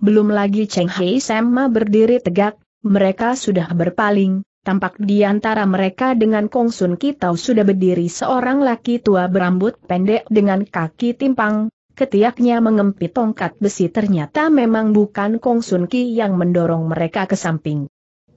Speaker 1: Belum lagi Cheng Hei Sema berdiri tegak, mereka sudah berpaling, tampak di antara mereka dengan Kong Sun Ki Tau sudah berdiri seorang laki tua berambut pendek dengan kaki timpang, ketiaknya mengempit tongkat besi ternyata memang bukan Kong Sun Ki yang mendorong mereka ke samping.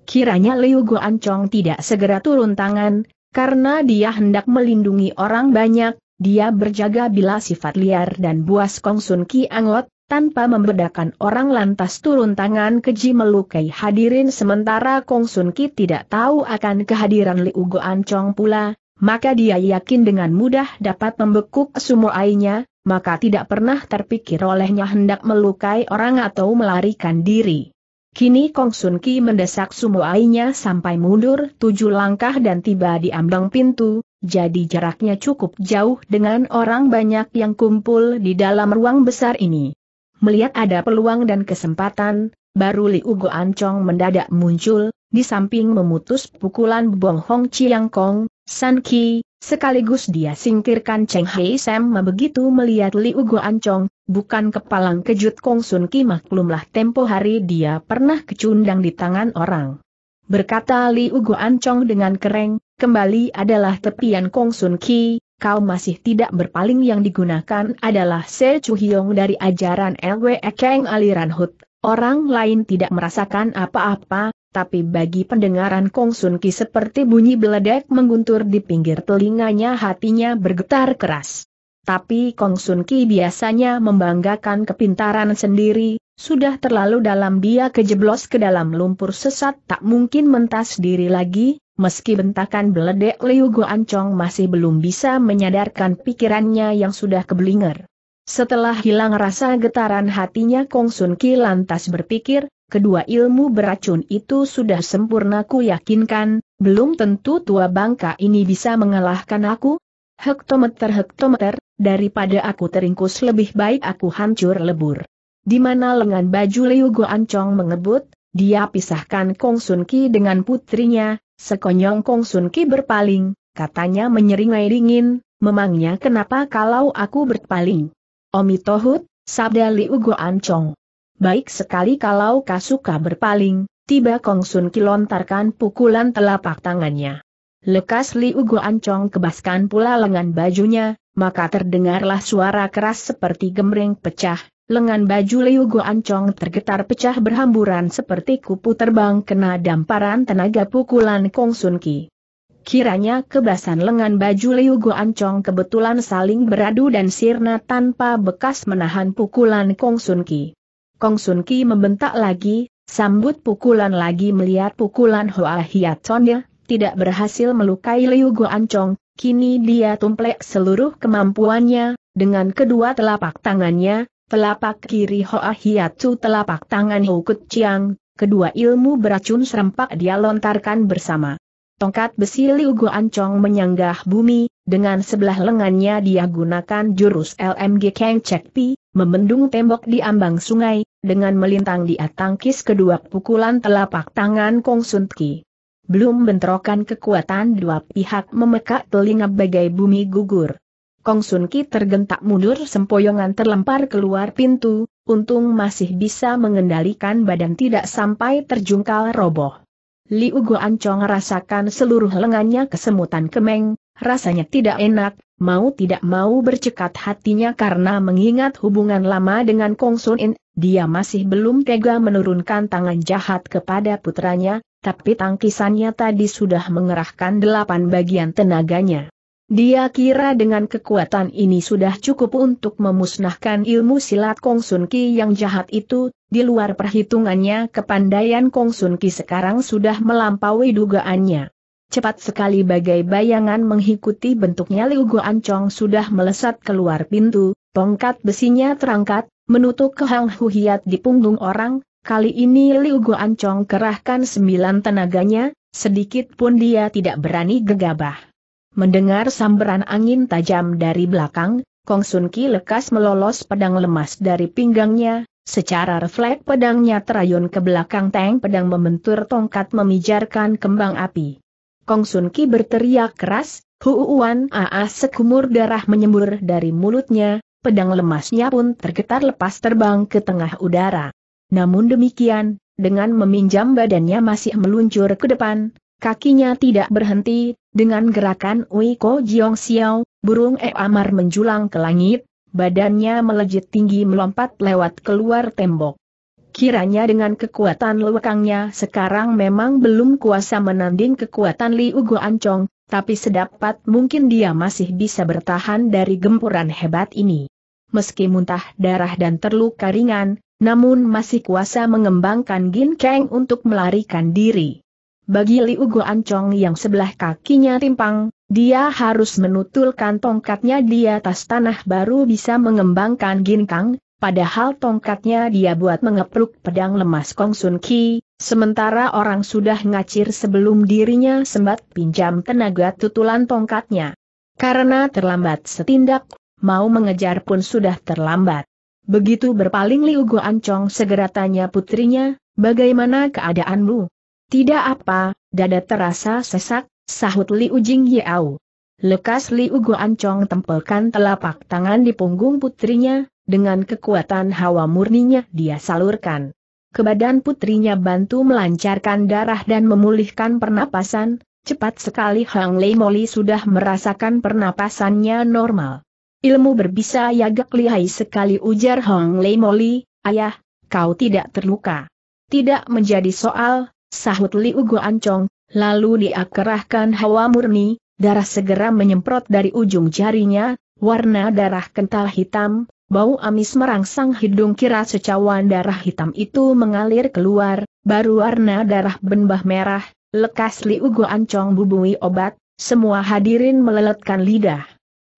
Speaker 1: Kiranya Liu Guancong tidak segera turun tangan, karena dia hendak melindungi orang banyak, dia berjaga bila sifat liar dan buas Kong Sun Ki Angot, tanpa membedakan orang lantas turun tangan keji melukai hadirin sementara Kong Sun Ki tidak tahu akan kehadiran Liu Goan Chong pula, maka dia yakin dengan mudah dapat membekuk sumo ainya maka tidak pernah terpikir olehnya hendak melukai orang atau melarikan diri. Kini Kong Sun Ki mendesak sumo ainya sampai mundur tujuh langkah dan tiba di ambang pintu, jadi jaraknya cukup jauh dengan orang banyak yang kumpul di dalam ruang besar ini. Melihat ada peluang dan kesempatan, baru Li Go Ancong mendadak muncul, di samping memutus pukulan Bong Hong Chiang Kong, San Ki, sekaligus dia singkirkan Cheng Hei Sam begitu melihat Li Go Ancong, bukan kepalang kejut Kong Sun Ki maklumlah tempo hari dia pernah kecundang di tangan orang. Berkata Li Go Ancong dengan kereng, kembali adalah tepian Kong Sun Ki, kau masih tidak berpaling yang digunakan adalah Se Chu Hyong dari ajaran LWE Keng aliran Hut. Orang lain tidak merasakan apa-apa, tapi bagi pendengaran Kong Sun Ki seperti bunyi beledek mengguntur di pinggir telinganya hatinya bergetar keras. Tapi Kong Sun Ki biasanya membanggakan kepintaran sendiri, sudah terlalu dalam dia kejeblos ke dalam lumpur sesat tak mungkin mentas diri lagi, meski bentakan beledek Liu Goancong masih belum bisa menyadarkan pikirannya yang sudah keblinger. Setelah hilang rasa getaran hatinya Kong Sun Ki lantas berpikir, kedua ilmu beracun itu sudah sempurna ku yakinkan, belum tentu tua bangka ini bisa mengalahkan aku, hektometer-hektometer, daripada aku teringkus lebih baik aku hancur lebur. Di mana lengan baju Liu Goancong mengebut, dia pisahkan Kong Sun Ki dengan putrinya, Sekonyong Kong Sun Ki berpaling, katanya menyeringai dingin, memangnya kenapa kalau aku berpaling? Omi Tohut, sabda Li Ugo Ancong. Baik sekali kalau Kasuka berpaling, tiba Kong Sun Ki lontarkan pukulan telapak tangannya. Lekas Li Ugo Ancong kebaskan pula lengan bajunya, maka terdengarlah suara keras seperti gemreng pecah, lengan baju Liu Guancong tergetar pecah berhamburan seperti kupu terbang kena damparan tenaga pukulan Kong Sun Ki. Kiranya kebasan lengan baju Liu Guancong kebetulan saling beradu dan sirna tanpa bekas menahan pukulan Kong Sun Ki. Kong Sun Ki membentak lagi, sambut pukulan lagi melihat pukulan Hoa Hiatonnya, tidak berhasil melukai Liu Guancong, kini dia tumplek seluruh kemampuannya, dengan kedua telapak tangannya, telapak kiri Hoa Hiatu, telapak tangan Hukut Chiang, kedua ilmu beracun serempak dia lontarkan bersama. Tongkat besi Liu Guan Chong menyanggah bumi, dengan sebelah lengannya dia gunakan jurus LMG Kang Chek Pi, membendung tembok di ambang sungai, dengan melintang dia tangkis kedua pukulan telapak tangan Kong Sun Ki. Belum bentrokan kekuatan dua pihak memekak telinga bagai bumi gugur. Kong Sun Ki tergentak mundur sempoyongan terlempar keluar pintu, untung masih bisa mengendalikan badan tidak sampai terjungkal roboh. Liu Ancong rasakan seluruh lengannya kesemutan kemeng, rasanya tidak enak, mau tidak mau bercekat hatinya karena mengingat hubungan lama dengan Kong Sun In, dia masih belum tega menurunkan tangan jahat kepada putranya, tapi tangkisannya tadi sudah mengerahkan delapan bagian tenaganya. Dia kira dengan kekuatan ini sudah cukup untuk memusnahkan ilmu silat Kong Sun Ki yang jahat itu, di luar perhitungannya kepandaian Kong Sun Ki sekarang sudah melampaui dugaannya. Cepat sekali bagai bayangan mengikuti bentuknya Liu Guan Chong sudah melesat keluar pintu, tongkat besinya terangkat, menutup ke Hang hiat di punggung orang, kali ini Liu Guan Chong kerahkan sembilan tenaganya, sedikit pun dia tidak berani gegabah. Mendengar sambaran angin tajam dari belakang, Kong Sun Ki lekas melolos pedang lemas dari pinggangnya, secara refleks pedangnya terayun ke belakang tank pedang membentur tongkat memijarkan kembang api. Kong Sun Ki berteriak keras, Wan, Aa sekumur darah menyembur dari mulutnya, pedang lemasnya pun tergetar lepas terbang ke tengah udara. Namun demikian, dengan meminjam badannya masih meluncur ke depan, Kakinya tidak berhenti, dengan gerakan Wiko Jiong Xiao, burung E Amar menjulang ke langit, badannya melejit tinggi melompat lewat keluar tembok. Kiranya dengan kekuatan lewakangnya sekarang memang belum kuasa menanding kekuatan Li Liu Ancong, tapi sedapat mungkin dia masih bisa bertahan dari gempuran hebat ini. Meski muntah darah dan terluka ringan, namun masih kuasa mengembangkan Gin Kang untuk melarikan diri. Bagi Liu Ancong yang sebelah kakinya timpang, dia harus menutulkan tongkatnya di atas tanah baru bisa mengembangkan ginkang, padahal tongkatnya dia buat mengepluk pedang lemas Kong Sun Ki, sementara orang sudah ngacir sebelum dirinya sembat pinjam tenaga tutulan tongkatnya. Karena terlambat setindak, mau mengejar pun sudah terlambat. Begitu berpaling Liu Ancong segera tanya putrinya, bagaimana keadaanmu? Tidak apa, dada terasa sesak, sahut Liu Ujing Yao. Lekas Liu Ugo Ancong tempelkan telapak tangan di punggung putrinya, dengan kekuatan hawa murninya dia salurkan. Ke badan putrinya bantu melancarkan darah dan memulihkan pernapasan, cepat sekali Hang Lei Moli sudah merasakan pernapasannya normal. Ilmu berbisa yagak lihai sekali ujar Hong Lei Moli, ayah, kau tidak terluka. Tidak menjadi soal, sahut Liu Ancong, lalu dia kerahkan hawa murni, darah segera menyemprot dari ujung jarinya, warna darah kental hitam, bau amis merangsang hidung kira secawan darah hitam itu mengalir keluar, baru warna darah benbah merah, lekas Liu Ancong bubui obat, semua hadirin meleletkan lidah.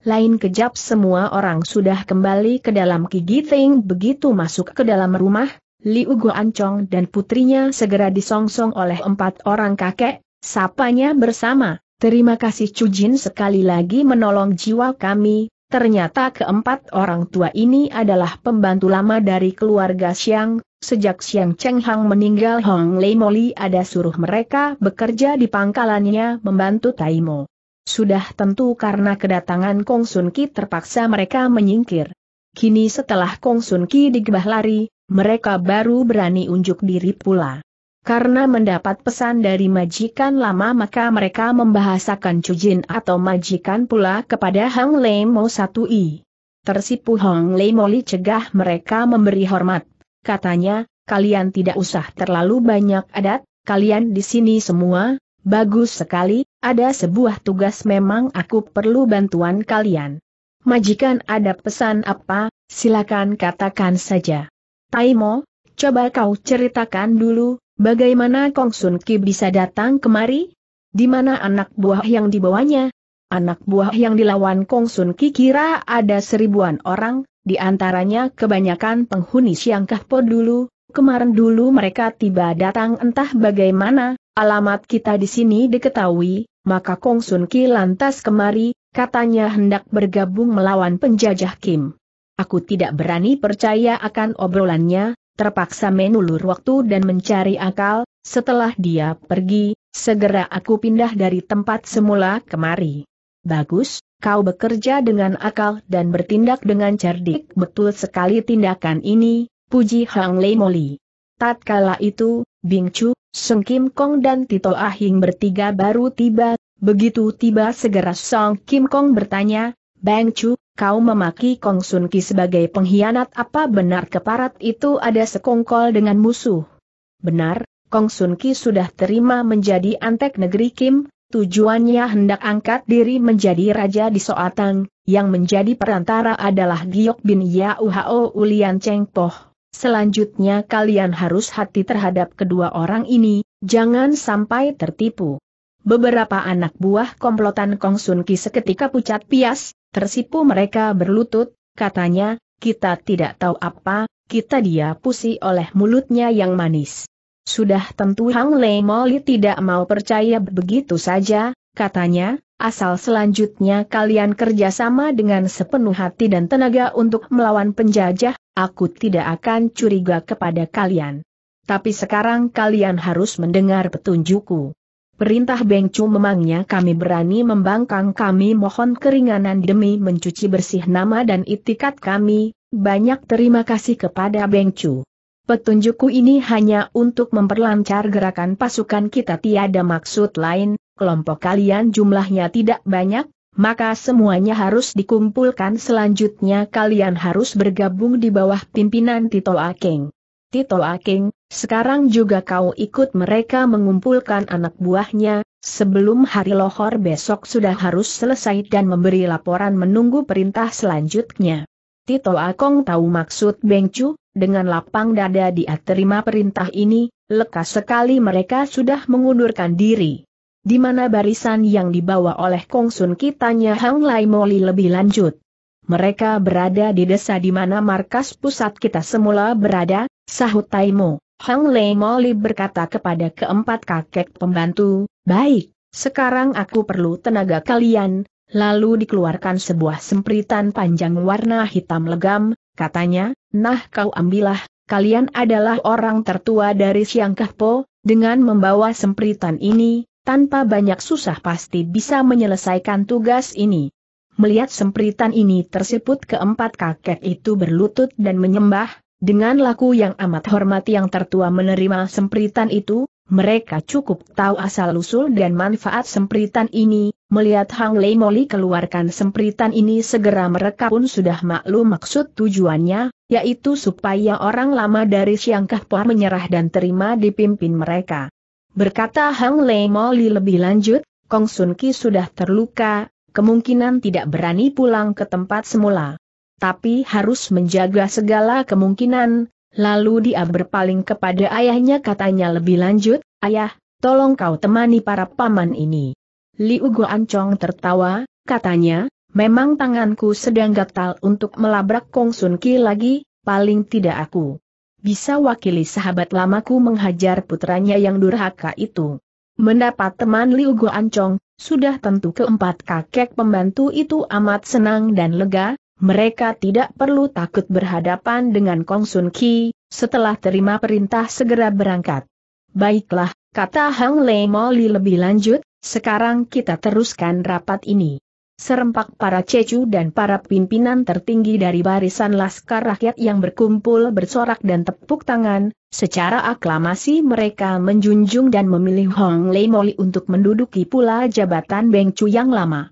Speaker 1: Lain kejap semua orang sudah kembali ke dalam Kigiting begitu masuk ke dalam rumah, Liu Guancong dan putrinya segera disongsong oleh empat orang kakek, sapanya bersama, terima kasih Cujin sekali lagi menolong jiwa kami, ternyata keempat orang tua ini adalah pembantu lama dari keluarga Xiang, sejak Xiang Cheng Hang meninggal Hong Lei Moli ada suruh mereka bekerja di pangkalannya membantu Taimo. Sudah tentu karena kedatangan Kong Sun Ki terpaksa mereka menyingkir. Kini setelah Kong Sun Ki digembah lari, mereka baru berani unjuk diri pula. Karena mendapat pesan dari majikan lama maka mereka membahasakan cujin atau majikan pula kepada Hang Lei Mo 1i. Tersipu Hang Lei Mo Li cegah mereka memberi hormat. Katanya, kalian tidak usah terlalu banyak adat, kalian di sini semua, bagus sekali, ada sebuah tugas memang aku perlu bantuan kalian. Majikan ada pesan apa, silakan katakan saja. Taimo, coba kau ceritakan dulu, bagaimana Kong Sun Ki bisa datang kemari? Di mana anak buah yang dibawanya? Anak buah yang dilawan Kong Sun Ki kira ada seribuan orang, di antaranya kebanyakan penghuni Siangkah Kahpo dulu, kemarin dulu mereka tiba datang entah bagaimana, alamat kita di sini diketahui, maka Kong Sun Ki lantas kemari, katanya hendak bergabung melawan penjajah Kim. Aku tidak berani percaya akan obrolannya, terpaksa menulur waktu dan mencari akal, setelah dia pergi, segera aku pindah dari tempat semula kemari. Bagus, kau bekerja dengan akal dan bertindak dengan cerdik betul sekali tindakan ini, puji Hang Lei Moli. Tatkala itu, Bing Chu, Sung Kim Kong dan Tito Ahing bertiga baru tiba, begitu tiba segera Song Kim Kong bertanya, Bang Chu, kau memaki Kong Sun Ki sebagai pengkhianat apa benar keparat itu ada sekongkol dengan musuh? Benar, Kong Sun Ki sudah terima menjadi antek negeri Kim, tujuannya hendak angkat diri menjadi raja di Soatang, yang menjadi perantara adalah Giok bin Ya Hao Ulian Cheng Poh. Selanjutnya kalian harus hati terhadap kedua orang ini, jangan sampai tertipu. Beberapa anak buah komplotan Kong Sun Ki seketika pucat pias, Tersipu mereka berlutut, katanya, kita tidak tahu apa, kita dia pusi oleh mulutnya yang manis. Sudah tentu Hang Lei Moli tidak mau percaya begitu saja, katanya, asal selanjutnya kalian kerjasama dengan sepenuh hati dan tenaga untuk melawan penjajah, aku tidak akan curiga kepada kalian. Tapi sekarang kalian harus mendengar petunjukku. Perintah Beng Chu memangnya kami berani membangkang kami mohon keringanan demi mencuci bersih nama dan itikat kami, banyak terima kasih kepada Beng Chu. Petunjukku ini hanya untuk memperlancar gerakan pasukan kita tiada maksud lain, kelompok kalian jumlahnya tidak banyak, maka semuanya harus dikumpulkan selanjutnya kalian harus bergabung di bawah pimpinan Tito Akeng. Tito Akeng, sekarang juga kau ikut mereka mengumpulkan anak buahnya, sebelum hari lohor besok sudah harus selesai dan memberi laporan menunggu perintah selanjutnya. Tito Akong tahu maksud Beng Chu, dengan lapang dada dia terima perintah ini, lekas sekali mereka sudah mengundurkan diri. Di mana barisan yang dibawa oleh Kong Sun kitanya Hang Lai Moli lebih lanjut. Mereka berada di desa di mana markas pusat kita semula berada, sahut Taimo. Hang Lei Moli berkata kepada keempat kakek pembantu, baik, sekarang aku perlu tenaga kalian, lalu dikeluarkan sebuah sempritan panjang warna hitam legam, katanya, nah kau ambillah, kalian adalah orang tertua dari Siang Kahpo, dengan membawa sempritan ini, tanpa banyak susah pasti bisa menyelesaikan tugas ini. Melihat sempritan ini tersebut keempat kakek itu berlutut dan menyembah, dengan laku yang amat hormat yang tertua menerima sempritan itu, mereka cukup tahu asal-usul dan manfaat sempritan ini, melihat Hang Lei Moli keluarkan sempritan ini segera mereka pun sudah maklum maksud tujuannya, yaitu supaya orang lama dari Siangkah Por menyerah dan terima dipimpin mereka. Berkata Hang Lei Moli lebih lanjut, Kong Sun Ki sudah terluka, kemungkinan tidak berani pulang ke tempat semula tapi harus menjaga segala kemungkinan. Lalu dia berpaling kepada ayahnya katanya lebih lanjut, Ayah, tolong kau temani para paman ini. Li Liu Guancong tertawa, katanya, memang tanganku sedang gatal untuk melabrak Kong Sun Ki lagi, paling tidak aku bisa wakili sahabat lamaku menghajar putranya yang durhaka itu. Mendapat teman Li Liu Guancong, sudah tentu keempat kakek pembantu itu amat senang dan lega, mereka tidak perlu takut berhadapan dengan Kong Sun Ki, setelah terima perintah segera berangkat. Baiklah, kata Hang Lei Moli lebih lanjut, sekarang kita teruskan rapat ini. Serempak para cecu dan para pimpinan tertinggi dari barisan laskar rakyat yang berkumpul bersorak dan tepuk tangan, secara aklamasi mereka menjunjung dan memilih Hong Lei Moli untuk menduduki pula jabatan Beng Cu yang lama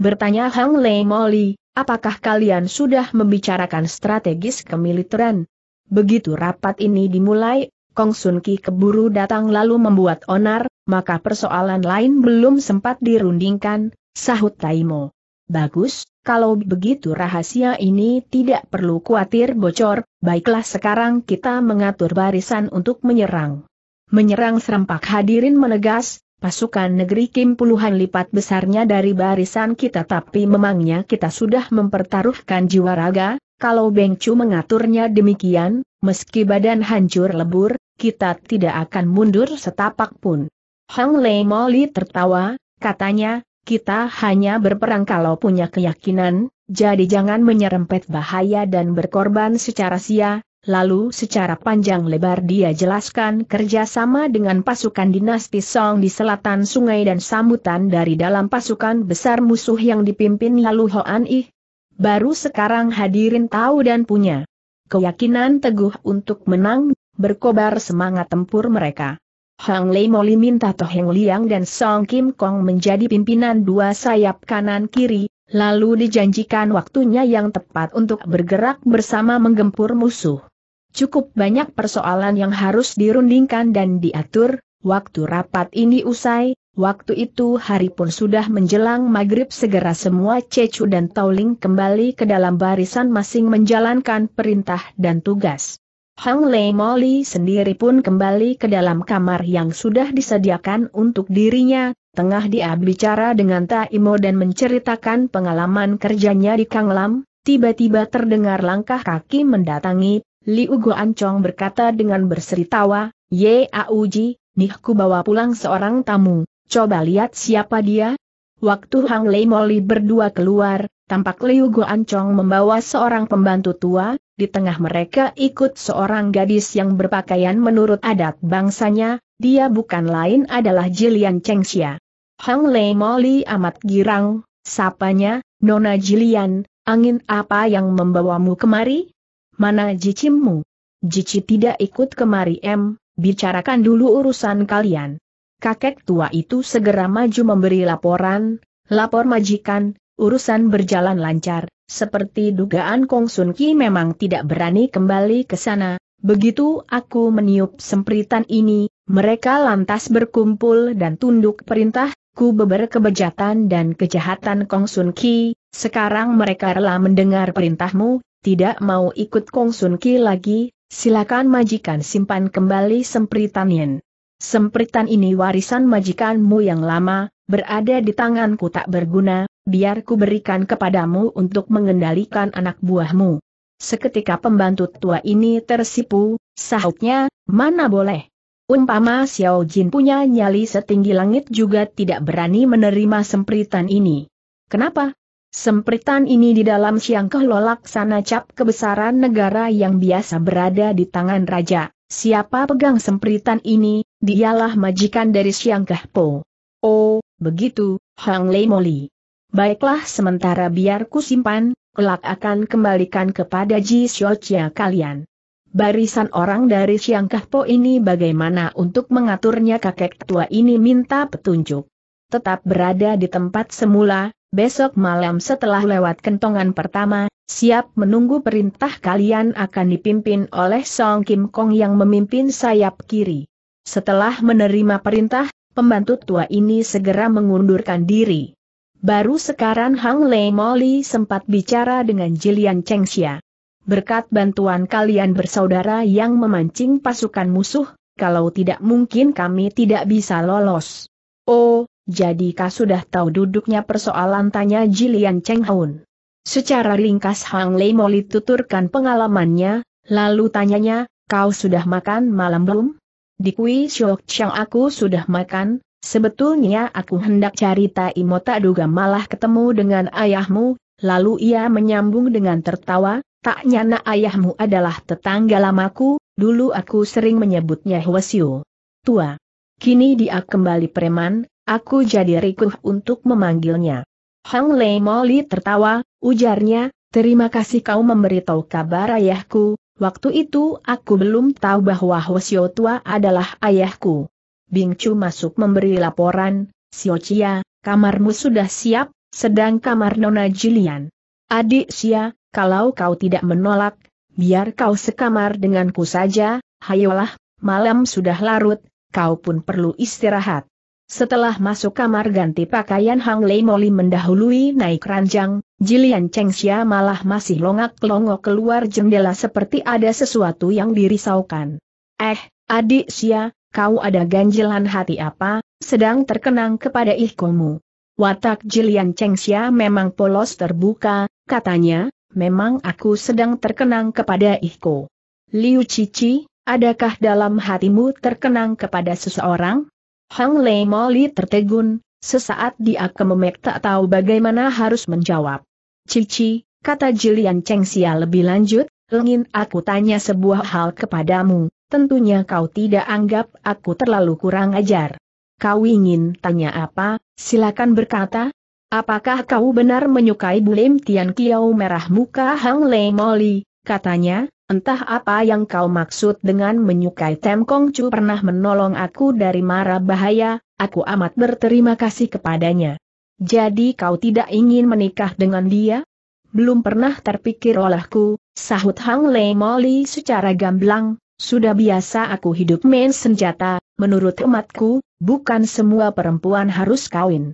Speaker 1: bertanya Hang Lei Moli, apakah kalian sudah membicarakan strategis kemiliteran? Begitu rapat ini dimulai, Kong Sun Ki keburu datang lalu membuat onar, maka persoalan lain belum sempat dirundingkan, sahut Taimo. Bagus, kalau begitu rahasia ini tidak perlu khawatir bocor, baiklah sekarang kita mengatur barisan untuk menyerang. Menyerang serempak hadirin menegas, Pasukan negeri Kim puluhan lipat besarnya dari barisan kita tapi memangnya kita sudah mempertaruhkan jiwa raga, kalau Beng Chu mengaturnya demikian, meski badan hancur lebur, kita tidak akan mundur setapak pun. Hang Lei Moli tertawa, katanya, kita hanya berperang kalau punya keyakinan, jadi jangan menyerempet bahaya dan berkorban secara sia, Lalu secara panjang lebar dia jelaskan kerjasama dengan pasukan dinasti Song di selatan sungai dan sambutan dari dalam pasukan besar musuh yang dipimpin lalu Hoan Ih. Baru sekarang hadirin tahu dan punya keyakinan teguh untuk menang, berkobar semangat tempur mereka. Hang Lei Moli minta Toh Heng Liang dan Song Kim Kong menjadi pimpinan dua sayap kanan kiri, lalu dijanjikan waktunya yang tepat untuk bergerak bersama menggempur musuh. Cukup banyak persoalan yang harus dirundingkan dan diatur, waktu rapat ini usai, waktu itu hari pun sudah menjelang maghrib segera semua Cecu dan Tauling kembali ke dalam barisan masing menjalankan perintah dan tugas. Hang Lei Moli sendiri pun kembali ke dalam kamar yang sudah disediakan untuk dirinya, tengah dia bicara dengan Taimo dan menceritakan pengalaman kerjanya di Kang Lam, tiba-tiba terdengar langkah kaki mendatangi Liu Guancong berkata dengan berseri tawa, Ye Auji, nih ku bawa pulang seorang tamu, coba lihat siapa dia. Waktu Hang Lei Moli berdua keluar, tampak Liu Guancong membawa seorang pembantu tua, di tengah mereka ikut seorang gadis yang berpakaian menurut adat bangsanya, dia bukan lain adalah Jilian Chengxia. Hang Lei Moli amat girang, sapanya, Nona Jilian, angin apa yang membawamu kemari? Mana Jicimmu? Jici tidak ikut kemari M, bicarakan dulu urusan kalian. Kakek tua itu segera maju memberi laporan, lapor majikan, urusan berjalan lancar, seperti dugaan Kong Sun Ki memang tidak berani kembali ke sana. Begitu aku meniup sempritan ini, mereka lantas berkumpul dan tunduk perintah, ku beber kebejatan dan kejahatan Kong Sun Ki, sekarang mereka rela mendengar perintahmu, tidak mau ikut Kong Sun Ki lagi, silakan majikan simpan kembali sempritan Sempritan ini warisan majikanmu yang lama, berada di tanganku tak berguna, biar ku berikan kepadamu untuk mengendalikan anak buahmu. Seketika pembantu tua ini tersipu, sahutnya, mana boleh. Umpama Xiao Jin punya nyali setinggi langit juga tidak berani menerima sempritan ini. Kenapa? Sempritan ini di dalam siang kehlolak sana cap kebesaran negara yang biasa berada di tangan raja. Siapa pegang sempritan ini, dialah majikan dari siang kehpo. Oh, begitu, Hang Lei Moli. Baiklah sementara biar ku simpan, kelak akan kembalikan kepada Ji Xiaochia kalian. Barisan orang dari siang kehpo ini bagaimana untuk mengaturnya kakek tua ini minta petunjuk. Tetap berada di tempat semula, besok malam setelah lewat kentongan pertama, siap menunggu perintah kalian akan dipimpin oleh Song Kim Kong yang memimpin sayap kiri. Setelah menerima perintah, pembantu tua ini segera mengundurkan diri. Baru sekarang Hang Lei Moli sempat bicara dengan Jilian Xia. Berkat bantuan kalian bersaudara yang memancing pasukan musuh, kalau tidak mungkin kami tidak bisa lolos. Oh, jadi kau sudah tahu duduknya persoalan tanya Jilian Cheng Haun. Secara ringkas Hang Lei Moli tuturkan pengalamannya, lalu tanyanya, kau sudah makan malam belum? Di Kui Shok Chang aku sudah makan, sebetulnya aku hendak Tai Taimo tak duga malah ketemu dengan ayahmu, lalu ia menyambung dengan tertawa, tak nyana ayahmu adalah tetangga lamaku, dulu aku sering menyebutnya Hwasyu. Tua. Kini dia kembali preman, aku jadi rikuh untuk memanggilnya. Hang Lei Moli tertawa, ujarnya, terima kasih kau memberitahu kabar ayahku, waktu itu aku belum tahu bahwa Hosio Tua adalah ayahku. Bing Chu masuk memberi laporan, Sio Chia, kamarmu sudah siap, sedang kamar Nona Julian. Adik Sia, kalau kau tidak menolak, biar kau sekamar denganku saja, hayolah, malam sudah larut, kau pun perlu istirahat. Setelah masuk kamar ganti pakaian Hang Lei Moli mendahului naik ranjang, Jilian Xia malah masih longak-longok keluar jendela seperti ada sesuatu yang dirisaukan. Eh, adik Xia, kau ada ganjilan hati apa, sedang terkenang kepada ihkomu. Watak Jilian Xia memang polos terbuka, katanya, memang aku sedang terkenang kepada ihko. Liu Cici, adakah dalam hatimu terkenang kepada seseorang? Hang Lei Moli tertegun, sesaat dia kememek tak tahu bagaimana harus menjawab. Cici, kata Jilian Chengxia lebih lanjut, ingin aku tanya sebuah hal kepadamu, tentunya kau tidak anggap aku terlalu kurang ajar. Kau ingin tanya apa, silakan berkata. Apakah kau benar menyukai Bulim Tian Kiao merah muka Hang Lei Moli, katanya, Entah apa yang kau maksud dengan menyukai Tem Kong Chu pernah menolong aku dari mara bahaya, aku amat berterima kasih kepadanya. Jadi kau tidak ingin menikah dengan dia? Belum pernah terpikir olehku, sahut Hang Lei Moli secara gamblang, sudah biasa aku hidup main senjata, menurut umatku, bukan semua perempuan harus kawin.